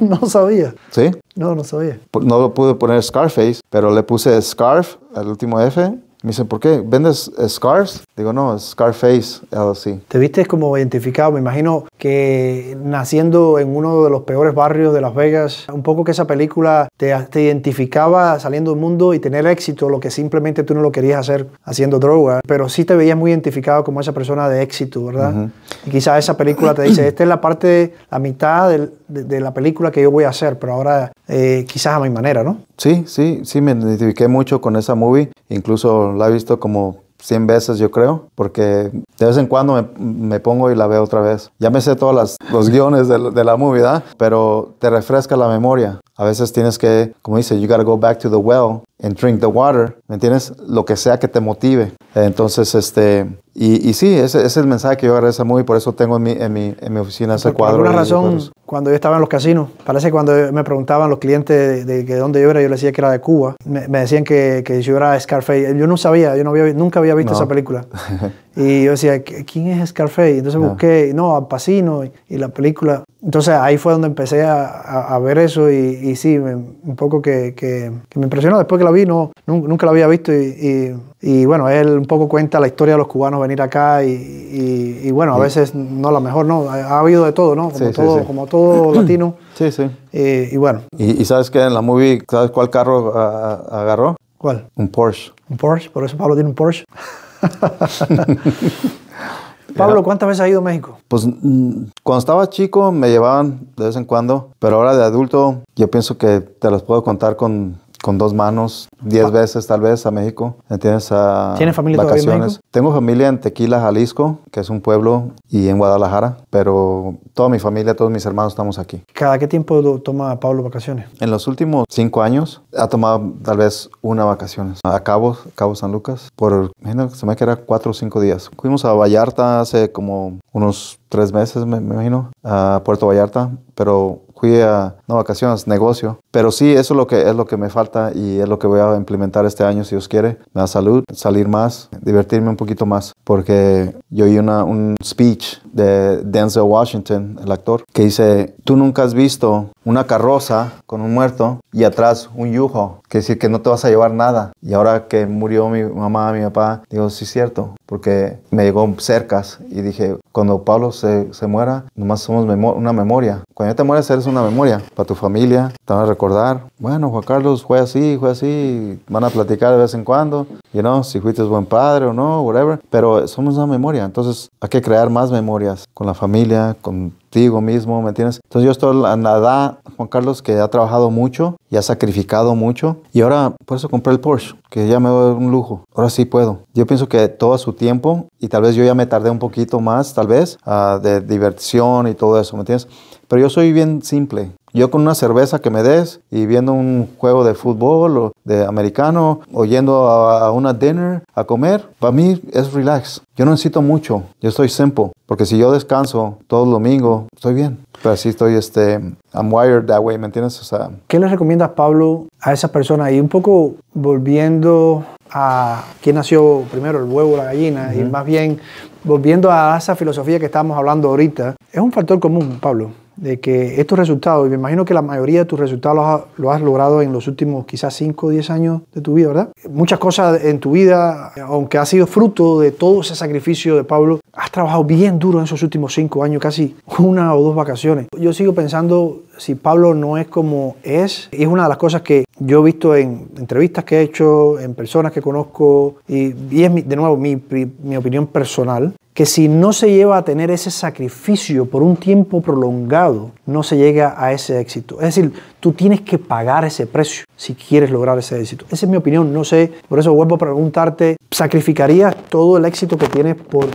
[SPEAKER 1] no sabía. ¿Sí? No, no sabía.
[SPEAKER 2] No lo pude poner Scarface, pero le puse Scarf, al último F, me dice, ¿por qué? ¿Vendes Scars? Digo, no, Scarface LLC. Te viste como
[SPEAKER 1] identificado, me imagino
[SPEAKER 2] que
[SPEAKER 1] naciendo en uno de los peores barrios de Las Vegas, un poco que esa película te, te identificaba saliendo del mundo y tener éxito, lo que simplemente tú no lo querías hacer haciendo droga, pero sí te veías muy identificado como esa persona de éxito, ¿verdad? Y quizás esa película te dice, esta es la parte, la mitad de, de, la película que yo voy a hacer, pero ahora
[SPEAKER 2] eh, quizás a mi manera, ¿no? Sí, sí, sí, me identifiqué mucho con esa movie, incluso la he visto como 100 veces, yo creo, porque de vez en cuando me, me, pongo y la veo otra vez. Ya me sé todos los guiones de, la movie, Pero te refresca la memoria. A veces tienes que, como dice, you gotta go back to the well and drink the water. ¿Me entiendes? Lo que sea que te motive. Entonces, este. Y, y sí, ese, es el mensaje que yo agarré muy por eso tengo en mi, en mi, en mi oficina ese cuadro. Por alguna razón,
[SPEAKER 1] cuando yo estaba en los casinos, parece que cuando me preguntaban los clientes de, de dónde yo era, yo les decía que era de Cuba. Me, decían que, que, yo era Scarface. Yo no sabía, yo no había, nunca había visto esa película. Y yo decía, ¿quién es Scarface? Entonces ah. busqué, no, Al Pacino y, la película. Entonces ahí fue donde empecé a, ver eso y, sí, un poco que, me impresionó. Después que la vi, no, nunca, la había visto y, y, bueno, él un poco cuenta la historia de los cubanos venir acá y, bueno, a veces no la mejor, ¿no? Ha, habido de todo, ¿no? Como, todo, como todo latino. Sí, sí. Eh, y bueno.
[SPEAKER 2] ¿Y, sabes qué? en la movie, ¿sabes cuál carro agarró? ¿Cuál? Un Porsche.
[SPEAKER 1] Un Porsche, por eso Pablo tiene un Porsche.
[SPEAKER 2] Pablo,
[SPEAKER 1] ¿cuántas veces has ido a México?
[SPEAKER 2] Pues mm, cuando estaba chico me llevaban de vez en cuando, pero ahora de adulto yo pienso que te las puedo contar con con dos manos, diez ah. veces tal vez a México. ¿Tienes familia vacaciones. En Tengo familia en Tequila, Jalisco, que es un pueblo, y en Guadalajara, pero toda mi familia, todos mis hermanos estamos aquí.
[SPEAKER 1] ¿Cada qué tiempo toma Pablo vacaciones?
[SPEAKER 2] En los últimos cinco años ha tomado tal vez una vacaciones. A Cabo, Cabo San Lucas, por, imagino se me cuatro o cinco días. Fuimos a Vallarta hace como unos tres meses, me imagino, a Puerto Vallarta, pero fui a no, vacaciones, negocio. Pero sí, eso es lo, que, es lo que me falta y es lo que voy a implementar este año, si Dios quiere. La salud, salir más, divertirme un poquito más. Porque yo oí una, un speech de Denzel Washington, el actor, que dice, tú nunca has visto una carroza con un muerto y atrás un yujo Quiere decir que no te vas a llevar nada. Y ahora que murió mi mamá, mi papá, digo, sí es cierto, porque me llegó cercas y dije, cuando Pablo se, muera, nomás somos una memoria. Cuando ya te mueres, eres una memoria para tu familia, te van a recordar, bueno, Juan Carlos fue así, fue así, van a platicar de vez en cuando, y no, si fuiste buen padre o no, whatever, pero somos una memoria. Entonces hay que crear más memorias con la familia, con contigo mismo, ¿me entiendes? Entonces yo estoy en la edad, Juan Carlos, que ha trabajado mucho y ha sacrificado mucho. Y ahora por eso compré el Porsche, que ya me doy un lujo. Ahora sí puedo. Yo pienso que todo su tiempo y tal vez yo ya me tardé un poquito más, tal vez, ah, de diversión y todo eso, ¿me entiendes? Pero yo soy bien simple. Yo con una cerveza que me des y viendo un juego de fútbol o de americano o yendo a, una dinner a comer, para mí es relax. Yo no necesito mucho, yo estoy simple, porque si yo descanso todo el domingo, estoy bien. Pero así estoy, este, I'm wired that way, ¿me entiendes? O sea, ¿Qué le recomiendas, Pablo,
[SPEAKER 1] a esa persona? Y un poco volviendo a quién nació primero, el huevo o la gallina, y más bien volviendo a esa filosofía que estábamos hablando ahorita, es un factor común, Pablo de que estos resultados, y me imagino que la mayoría de tus resultados los, lo has logrado en los últimos quizás 5 o 10 años de tu vida, ¿verdad? Muchas cosas en tu vida, aunque ha sido fruto de todo ese sacrificio de Pablo, has trabajado bien duro en esos últimos 5 años, casi una o dos vacaciones. Yo sigo pensando si Pablo no es como es, es una de las cosas que yo he visto en entrevistas que he hecho, en personas que conozco, y, es de nuevo mi, opinión personal, que si no se lleva a tener ese sacrificio por un tiempo prolongado, no se llega a ese éxito. Es decir, tú tienes que pagar ese precio si quieres lograr ese éxito. Esa es mi opinión, no sé, por eso vuelvo a preguntarte, ¿sacrificaría todo el éxito que tienes por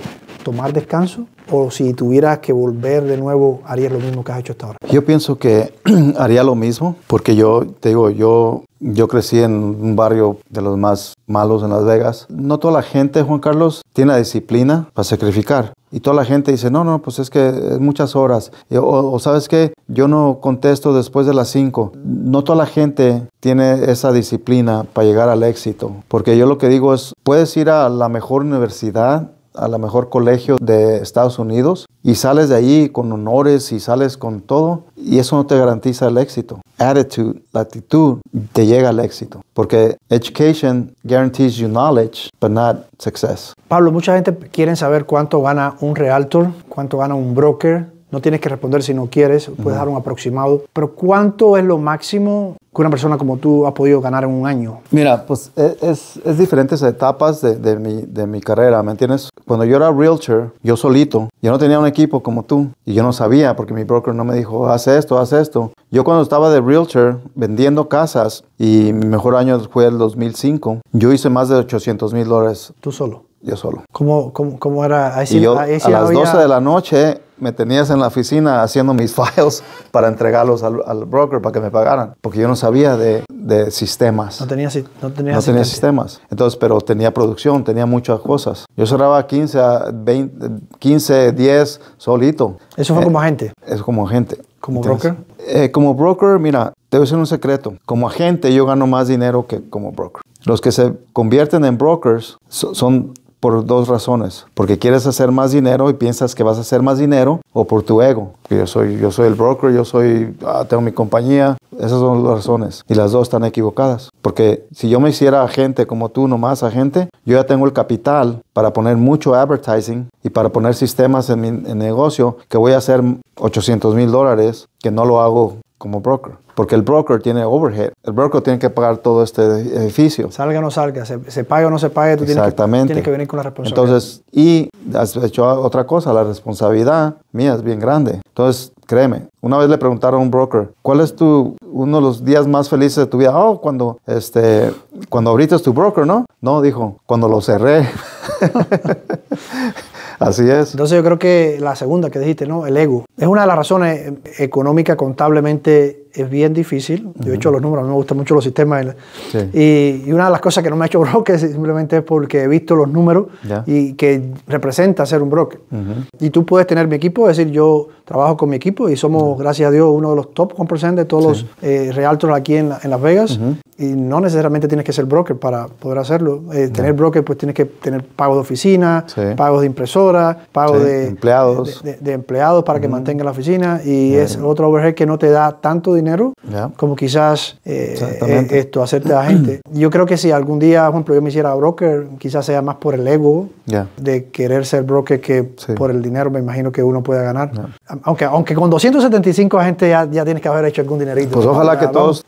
[SPEAKER 1] tomar descanso o si tuvieras que volver de nuevo, harías lo mismo que has hecho hasta ahora?
[SPEAKER 2] Yo pienso que haría lo mismo, porque yo, te digo, yo, yo crecí en un barrio de los más malos en Las Vegas. No toda la gente, Juan Carlos, tiene la disciplina para sacrificar. Y toda la gente dice, no, no, pues es que es muchas horas. O, o sabes qué, yo no contesto después de las 5. No toda la gente tiene esa disciplina para llegar al éxito. Porque yo lo que digo es, puedes ir a la mejor universidad, a la mejor colegio de Estados Unidos y sales de ahí con honores y sales con todo y eso no te garantiza el éxito. Attitude, la actitud te llega al éxito porque education guarantees you knowledge but not success. Pablo, mucha
[SPEAKER 1] gente quiere saber cuánto gana un realtor, cuánto gana un broker, no tienes que responder si no quieres, puedes dar un aproximado. Pero ¿cuánto es lo máximo que una persona como tú ha podido ganar en un año?
[SPEAKER 2] Mira, pues e, es, diferentes etapas de, mi, de, mi, carrera, ¿me entiendes? Cuando yo era realtor, yo solito, yo no tenía un equipo como tú y yo no sabía porque mi broker no me dijo, haz esto, haz esto. Yo cuando estaba de realtor vendiendo casas y mi mejor año fue el 2005, yo hice más de 800 mil dólares. ¿Tú solo? Yo solo.
[SPEAKER 1] ¿Cómo, cómo, cómo era? a las 12 de
[SPEAKER 2] la noche me tenías en la oficina haciendo mis files para entregarlos al, broker para que me pagaran, porque yo no sabía de, sistemas.
[SPEAKER 1] No tenía, tenía,
[SPEAKER 2] sistemas. Entonces, pero tenía producción, tenía muchas cosas. Yo cerraba 15, 20, 15 10 solito. ¿Eso fue eh, como agente? Es como agente. ¿Como broker? Eh, como broker, mira, te voy a decir un secreto. Como agente yo gano más dinero que como broker. Los que se convierten en brokers son por dos razones, porque quieres hacer más dinero y piensas que vas a hacer más dinero, o por tu ego, que yo soy, yo soy el broker, yo soy, ah, tengo mi compañía, esas son las razones, y las dos están equivocadas, porque si yo me hiciera agente como tú, nomás agente, yo ya tengo el capital para poner mucho advertising y para poner sistemas en mi negocio que voy a hacer 800 mil dólares, que no lo hago como broker, porque el broker tiene overhead, el broker tiene que pagar todo este edificio.
[SPEAKER 1] Salga o no salga, se, se pague o no se pague, tú tienes que, venir con la responsabilidad.
[SPEAKER 2] Entonces, y has hecho otra cosa, la responsabilidad mía es bien grande. Entonces, créeme, una vez le preguntaron a un broker, ¿cuál es tu, uno de los días más felices de tu vida? Oh, cuando, este, cuando ahorita es tu broker, ¿no? No, dijo, cuando lo cerré. Así es.
[SPEAKER 1] Entonces yo creo que la segunda que dijiste, ¿no? El ego. Es una de las razones económicas contablemente es bien difícil. Yo he hecho los números, a me gustan mucho los sistemas. Y, una de las cosas que no me ha hecho broker simplemente es porque he visto los números y que representa ser un broker. Y tú puedes tener mi equipo, es decir, yo trabajo con mi equipo y somos, gracias a Dios, uno de los top 1% de todos los eh, realtors aquí en, Las Vegas. Y no necesariamente tienes que ser broker para poder hacerlo. Eh, tener broker, pues tienes que tener pagos de oficina, pagos de impresora, pago de empleados, de, empleados para que mantenga la oficina. Y es otro overhead que no te da tanto dinero como quizás eh, esto, hacerte agente Yo creo que si algún día, por ejemplo, yo me hiciera broker, quizás sea más por el ego de querer ser broker que por el dinero, me imagino que uno pueda ganar aunque, con 275 agentes ya, ya tienes que haber hecho algún dinerito. Pues ojalá que todos,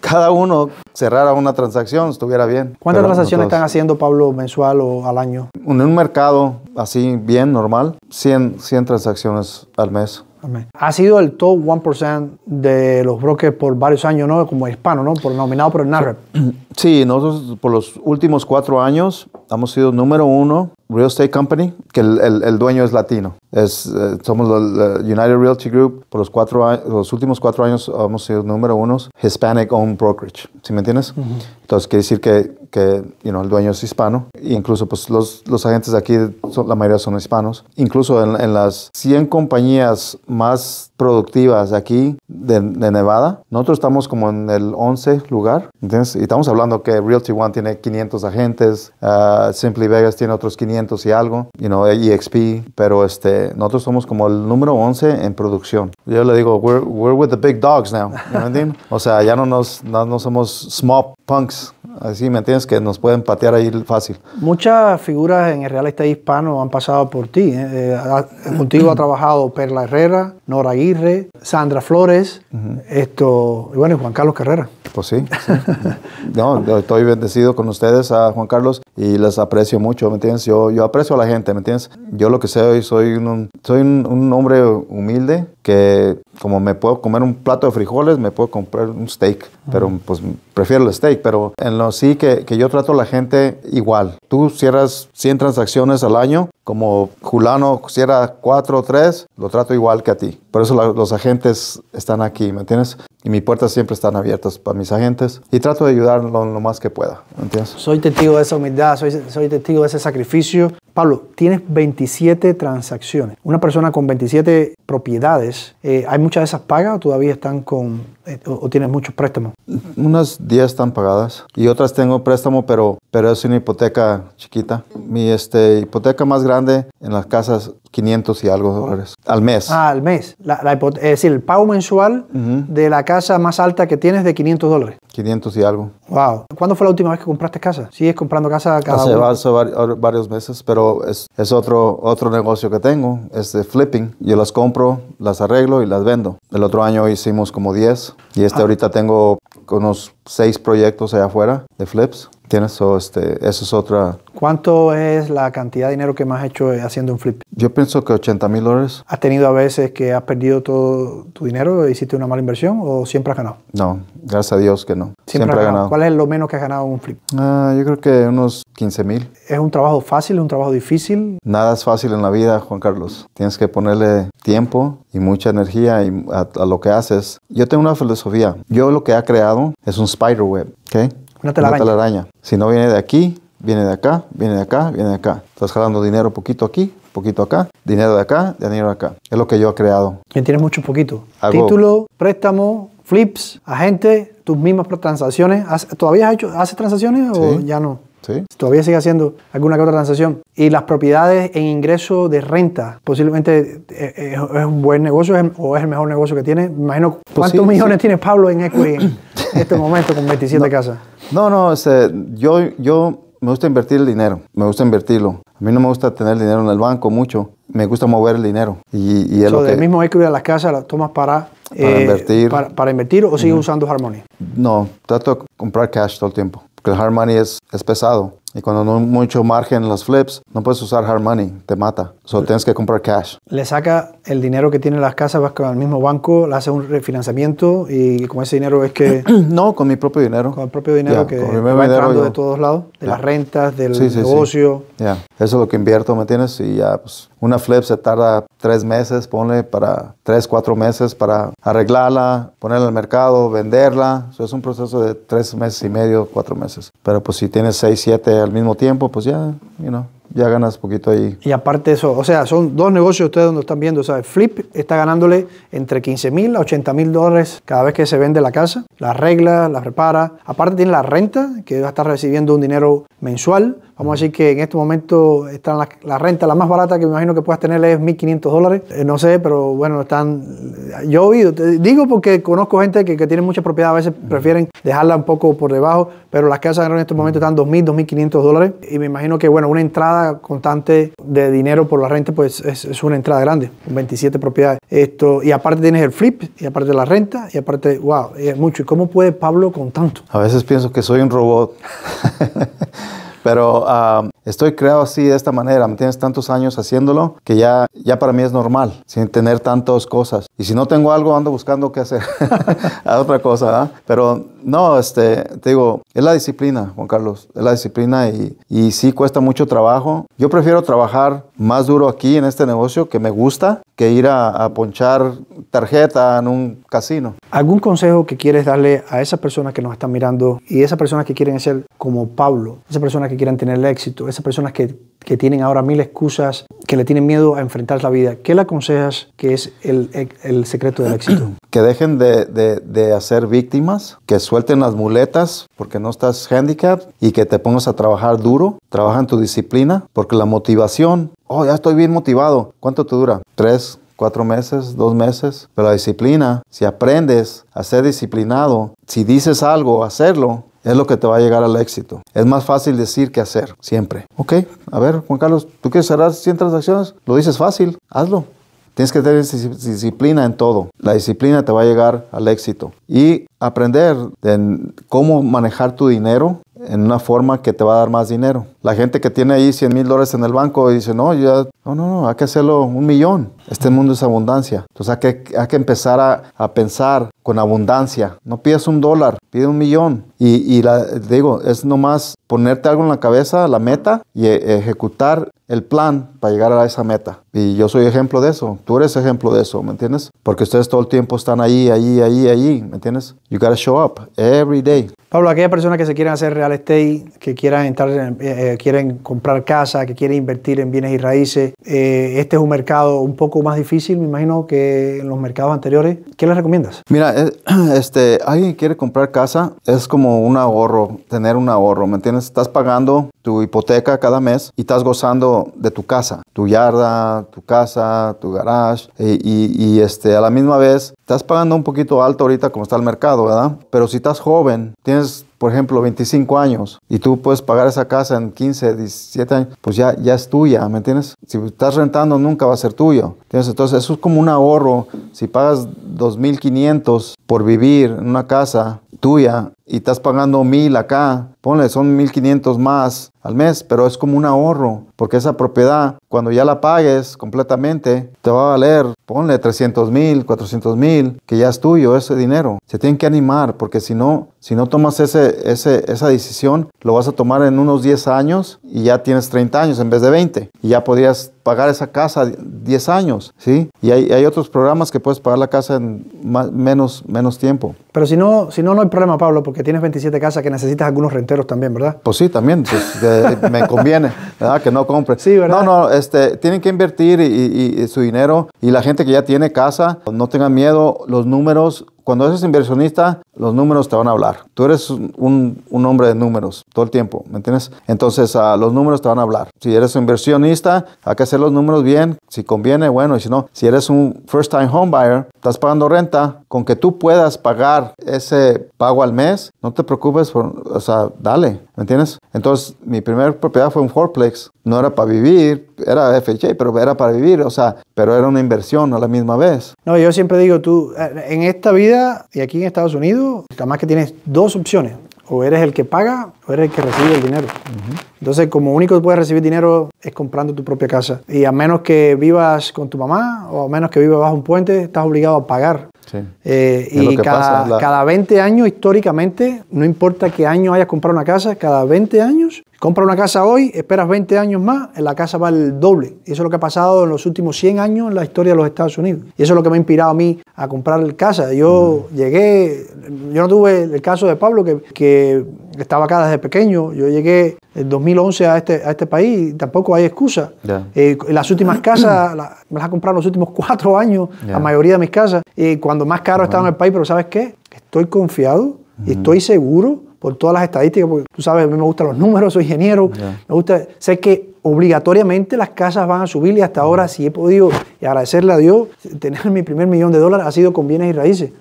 [SPEAKER 2] cada, uno cerrara una transacción, estuviera bien. ¿Cuántas transacciones están haciendo, Pablo, mensual o al año? En un mercado así bien normal, 100, 100 transacciones al mes.
[SPEAKER 1] Ha sido el top 1% de los brokers por varios
[SPEAKER 2] años, ¿no? Como hispano, ¿no? Por, nominado por el NARREP. Sí, nosotros por los últimos cuatro años hemos sido número uno real estate company, que el, el, el dueño es latino. Es, eh, somos el United Realty Group. Por los, cuatro, los últimos cuatro años hemos sido número uno Hispanic Owned Brokerage. ¿Sí me entiendes? Entonces, quiere decir que, que el dueño es hispano. E incluso pues, los, los agentes de aquí, la mayoría son hispanos. Incluso en, las 100 compañías más productivas aquí, de, Nevada, nosotros estamos como en el 11 lugar. Y estamos hablando que Realty One tiene 500 agentes, uh, Simply Vegas tiene otros 500 y algo, you know, EXP. Pero este, nosotros somos como el número 11 en producción. Yo le digo, we're, with the big dogs now. o sea, ya no, nos, no, no somos small punks así, ¿me entiendes? Que nos pueden patear ahí fácil.
[SPEAKER 1] Muchas figuras en el Real Estate Hispano han pasado por ti. Eh, contigo eh, ha trabajado Perla Herrera, Nora Aguirre, Sandra Flores, esto, y bueno, Juan Carlos Carrera.
[SPEAKER 2] Pues sí, No, estoy bendecido con ustedes, a Juan Carlos, y les aprecio mucho, ¿me entiendes? Yo, yo aprecio a la gente, ¿me entiendes? Yo lo que sé hoy soy un, soy un hombre humilde, que como me puedo comer un plato de frijoles, me puedo comprar un steak, pero pues prefiero el steak, pero en lo sí que, que, yo trato a la gente igual. Tú cierras 100 transacciones al año, como Julano cierra 4 o 3, lo trato igual que a ti. Por eso los agentes están aquí, ¿me entiendes? y mis puertas siempre están abiertas para mis agentes y trato de ayudarlo lo más que pueda. ¿entiendes?
[SPEAKER 1] Soy testigo de esa humildad, soy, soy testigo de ese sacrificio. Pablo, tienes 27 transacciones. Una persona con 27 propiedades, eh, ¿hay muchas de esas pagas o todavía están con, eh, o, tienes muchos préstamos?
[SPEAKER 2] Unas 10 están pagadas y otras tengo préstamo, pero, pero es una hipoteca chiquita. Mi este, hipoteca más grande en las casas, 500 y algo dólares al mes. Ah, al mes. La,
[SPEAKER 1] es decir, el pago mensual de la casa más alta que tienes de 500 dólares. 500 y algo. Wow. ¿Cuándo fue la última vez que compraste casa? es comprando casa cada Hace,
[SPEAKER 2] hace varios meses, pero es, es, otro, otro negocio que tengo, es de flipping. Yo las compro, las arreglo y las vendo. El otro año hicimos como 10 y este ah. ahorita tengo unos 6 proyectos allá afuera de flips. Tienes o este, eso es otra.
[SPEAKER 1] ¿Cuánto es la cantidad de dinero que más has hecho eh, haciendo un flip?
[SPEAKER 2] Yo pienso que 80 mil dólares.
[SPEAKER 1] ¿Has tenido a veces que has perdido todo tu dinero, e hiciste una mala inversión o siempre has ganado?
[SPEAKER 2] No, gracias a Dios que no. Siempre, ganado. ¿Cuál
[SPEAKER 1] es lo menos que has ganado en un flip?
[SPEAKER 2] Ah, yo creo que unos 15 mil.
[SPEAKER 1] ¿Es un trabajo fácil, un trabajo
[SPEAKER 2] difícil? Nada es fácil en la vida, Juan Carlos. Tienes que ponerle tiempo y mucha energía a, a, lo que haces. Yo tengo una filosofía. Yo lo que he creado es un spider web. ¿okay? Una telaraña. Si no viene de aquí, viene de acá, viene de acá, viene de acá. Estás jalando dinero poquito aquí, poquito acá, dinero de acá, dinero de acá. Es lo que yo he creado. Y tienes mucho poquito. Título,
[SPEAKER 1] préstamo, flips, agente, tus mismas transacciones. ¿Todavía has hecho, haces transacciones o ya no? Sí. Todavía sigue haciendo alguna que otra transacción. Y las propiedades en ingreso de renta, posiblemente eh, eh, es, un buen negocio o es el mejor negocio que tiene. imagino, pues ¿cuántos millones tiene Pablo en equity en este momento con 27 casas?
[SPEAKER 2] No, no, este, yo, yo me gusta invertir el dinero, me gusta invertirlo. A mí no me gusta tener dinero en el banco mucho, me gusta mover el dinero. Y, y es lo que...
[SPEAKER 1] mismo las casas la tomas para, eh, invertir. para, invertir o sigues usando Harmony?
[SPEAKER 2] No, trato de comprar cash todo el tiempo, porque el harmony es, es pesado. Y cuando no hay mucho margen en las flips, no puedes usar hard money, te mata. Solo tienes que comprar cash.
[SPEAKER 1] Le saca el dinero que tiene las casas, vas con el mismo banco, le hace un refinanciamiento y con ese dinero es que... no, con mi propio dinero. Con el propio dinero que va entrando de todos lados, de las rentas, del negocio.
[SPEAKER 2] Sí. Eso es lo que invierto, ¿me tienes Y ya, pues, una flip se tarda tres meses, ponle para tres, cuatro meses para arreglarla, ponerla al mercado, venderla. Eso es un proceso de tres meses y medio, cuatro meses. Pero pues si tienes seis, siete al mismo tiempo, pues ya, ya ganas poquito ahí.
[SPEAKER 1] Y aparte eso, o sea, son dos negocios ustedes donde están viendo, ¿sabes? Flip está ganándole entre 15 mil a 80 mil dólares cada vez que se vende la casa, la arregla, la repara. Aparte tiene la renta, que va a estar recibiendo un dinero mensual Vamos a decir que en este momento están la, renta, la más barata que me imagino que puedas tener es 1.500 dólares. Eh, no sé, pero bueno, están... Yo he oído, digo porque conozco gente que, tiene muchas propiedades, a veces prefieren dejarla un poco por debajo, pero las casas en este momento están 2.000, 2.500 dólares. Y me imagino que, bueno, una entrada constante de dinero por la renta, pues es, una entrada grande, con 27 propiedades. Esto, y aparte tienes el flip, y aparte la renta, y aparte, wow, es mucho. ¿Y cómo puede Pablo con tanto?
[SPEAKER 2] A veces pienso que soy un robot. Pero ah, estoy creado así de esta manera, me tienes tantos años haciéndolo que ya, ya para mí es normal, sin tener tantas cosas. Y si no tengo algo, ando buscando qué hacer, a otra cosa, Pero no, este, te digo, es la disciplina, Juan Carlos, es la disciplina y, y sí cuesta mucho trabajo. Yo prefiero trabajar más duro aquí en este negocio que me gusta que ir a, ponchar tarjeta en un casino.
[SPEAKER 1] ¿Algún consejo que quieres darle a esas personas que nos están mirando y esas personas que quieren ser como Pablo, esas personas que quieren tener éxito, esas personas que, que tienen ahora mil excusas, que le tienen miedo a enfrentar la vida? ¿Qué le aconsejas que es el secreto del éxito?
[SPEAKER 2] que dejen de, de, hacer víctimas, que suelten las muletas porque no estás handicap y que te pongas a trabajar duro, trabaja en tu disciplina, porque la motivación, oh, ya estoy bien motivado, ¿cuánto te dura? Tres, cuatro meses, dos meses, pero la disciplina, si aprendes a ser disciplinado, si dices algo, hacerlo, es lo que te va a llegar al éxito. Es más fácil decir que hacer, siempre. Ok, a ver, Juan Carlos, ¿tú quieres cerrar 100 transacciones? Lo dices fácil, hazlo. Tienes que tener disciplina en todo. La disciplina te va a llegar al éxito. Y aprender en cómo manejar tu dinero en una forma que te va a dar más dinero. La gente que tiene ahí 100 mil dólares en el banco dice, no, ya, no, no, no, hay que hacerlo un millón. Este mundo es abundancia. Entonces hay que, hay que empezar a, a pensar con abundancia. No pides un dólar, pide un millón. Y, la, digo, es nomás ponerte algo en la cabeza, la meta, y e, ejecutar el plan para llegar a esa meta. Y yo soy ejemplo de eso, tú eres ejemplo de eso, ¿me entiendes? Porque ustedes todo el tiempo están ahí, ahí, ahí, ahí, ¿me entiendes? You gotta show up every day. Pablo, aquellas
[SPEAKER 1] personas que se quieren hacer real estate, que quieran entrar, eh, eh, quieren comprar casa, que quieren invertir en bienes y raíces, eh, este es un mercado un poco más difícil, me imagino, que en los mercados
[SPEAKER 2] anteriores. ¿Qué les recomiendas? Mira, eh, este, alguien quiere comprar casa, es como un ahorro, tener un ahorro, ¿me entiendes? Estás pagando tu hipoteca cada mes y estás gozando de tu casa, tu yarda, tu casa, tu garage y, este, a la misma vez estás pagando un poquito alto ahorita como está el mercado, ¿verdad? Pero si estás joven, tienes por ejemplo, 25 años y tú puedes pagar esa casa en 15, 17 años, pues ya, ya es tuya, ¿me entiendes? Si estás rentando nunca va a ser tuyo. Entonces eso es como un ahorro. Si pagas 2.500 por vivir en una casa tuya, y estás pagando mil acá, ponle, son 1500 más al mes, pero es como un ahorro, porque esa propiedad, cuando ya la pagues completamente, te va a valer, ponle 300 mil, 400 mil, que ya es tuyo ese dinero. Se tienen que animar, porque si no, si no tomas ese, ese, esa decisión, lo vas a tomar en unos 10 años y ya tienes 30 años en vez de 20, y ya podrías pagar esa casa 10 años, ¿sí? Y hay, hay otros programas que puedes pagar la casa en más, menos, menos tiempo.
[SPEAKER 1] Pero si no, si no, no hay problema, Pablo, porque que tienes 27 casas, que necesitas algunos renteros también, ¿verdad?
[SPEAKER 2] Pues sí, también. Pues, me conviene, ¿verdad? Que no compre. Sí, ¿verdad? No, no, este, tienen que invertir su dinero. Y la gente que ya tiene casa, no tengan miedo. Los números, cuando eres inversionista, los números te van a hablar. Tú eres un hombre de números todo el tiempo, ¿me entiendes? Entonces, ah, los números te van a hablar. Si eres un inversionista, hay que hacer los números bien, si conviene, bueno, y si no, si eres un first time home buyer, estás pagando renta, con que tú puedas pagar ese pago al mes, no te preocupes, por, o sea, dale, ¿me entiendes? Entonces, mi primera propiedad fue un fourplex, no era para vivir, era FHA, pero era para vivir, o sea, pero era una inversión a la misma vez.
[SPEAKER 1] No, yo siempre digo, tú, eh, en esta vida y aquí en Estados Unidos, más que tienes dos opciones, o eres el que paga o eres el que recibe el dinero. Entonces, como único que puedes recibir dinero es comprando tu propia casa. Y a menos que vivas con tu mamá o a menos que vivas bajo un puente, estás obligado a pagar. Eh, y cada, cada 20 años, históricamente, no importa qué año hayas comprado una casa, cada 20 años Compra una casa hoy, esperas 20 años más, la casa va el doble. Y Eso es lo que ha pasado en los últimos 100 años en la historia de los Estados Unidos. Y eso es lo que me ha inspirado a mí a comprar casa. Yo llegué, yo no tuve el caso de Pablo, que, estaba acá desde pequeño. Yo llegué en 2011 a este, a este país, tampoco hay excusa. Eh, las últimas casas, me las he comprado en los últimos cuatro años, la mayoría de mis casas, Y cuando más caro estaba en el país, pero ¿sabes qué? Estoy confiado y estoy seguro por todas las estadísticas, porque tú sabes, a mí me gustan los números, soy ingeniero, me gusta, sé que obligatoriamente las casas van a subir y hasta ahora si he podido, agradecerle a Dios, tener mi primer millón de dólares ha sido con bienes y raíces.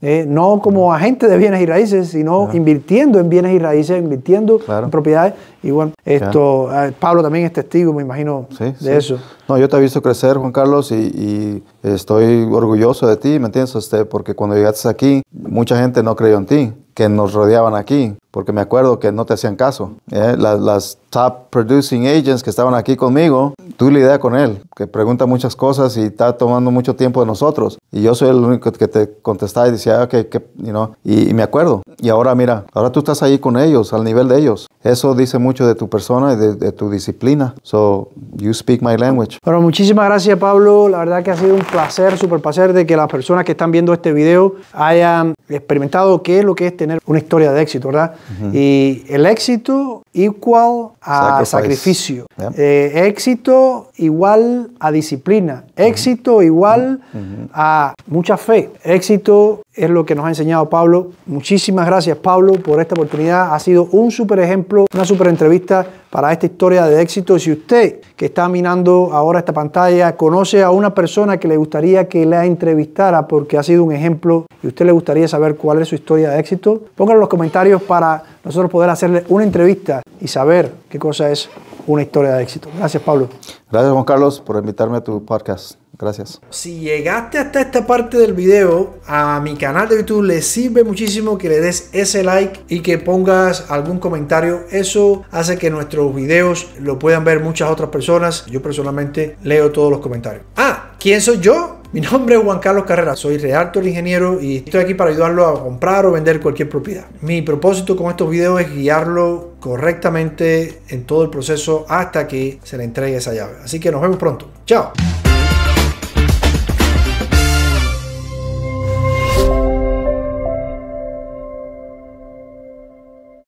[SPEAKER 1] Eh, no como agente de bienes y raíces, sino invirtiendo en bienes y raíces, invirtiendo en propiedades. Y esto, eh, Pablo también es testigo, me imagino,
[SPEAKER 2] de eso. No, yo te he visto crecer, Juan Carlos, y, estoy orgulloso de ti, ¿me entiendes? Este, porque cuando llegaste aquí, mucha gente no creyó en ti que nos rodeaban aquí porque me acuerdo que no te hacían caso. ¿eh? Las, top producing agents que estaban aquí conmigo, tú la idea con él, que pregunta muchas cosas y está tomando mucho tiempo de nosotros. Y yo soy el único que te contestaba y decía, que, you y, me acuerdo. Y ahora mira, ahora tú estás ahí con ellos, al nivel de ellos. Eso dice mucho de tu persona y de, tu disciplina. So, you speak my language.
[SPEAKER 1] Bueno, muchísimas gracias, Pablo. La verdad que ha sido un placer, súper placer de que las personas que están viendo este video hayan experimentado qué es lo que es tener una historia de éxito, ¿verdad? Y el éxito igual a sacrificio. Eh, éxito igual a disciplina. Éxito igual a mucha fe. Éxito es lo que nos ha enseñado Pablo. Muchísimas gracias, Pablo, por esta oportunidad. Ha sido un super ejemplo, una super entrevista para esta historia de éxito. Si usted que está mirando ahora esta pantalla conoce a una persona que le gustaría que la entrevistara porque ha sido un ejemplo y usted le gustaría saber cuál es su historia de éxito, póngalo en los comentarios para nosotros poder hacerle una entrevista y saber qué cosa es una historia de éxito. Gracias, Pablo.
[SPEAKER 2] Gracias, Juan Carlos, por invitarme a tu podcast. Gracias. Si llegaste
[SPEAKER 1] hasta esta parte del video, a mi canal de YouTube le sirve muchísimo que le des ese like y que pongas algún comentario. Eso hace que nuestros videos lo puedan ver muchas otras personas. Yo personalmente leo todos los comentarios. Ah, ¿quién soy yo? Mi nombre es Juan Carlos Carrera, soy realtor ingeniero y estoy aquí para ayudarlo a comprar o vender cualquier propiedad. Mi propósito con estos videos es guiarlo correctamente en todo el proceso hasta que se le entregue esa llave. Así que nos vemos pronto. Chao.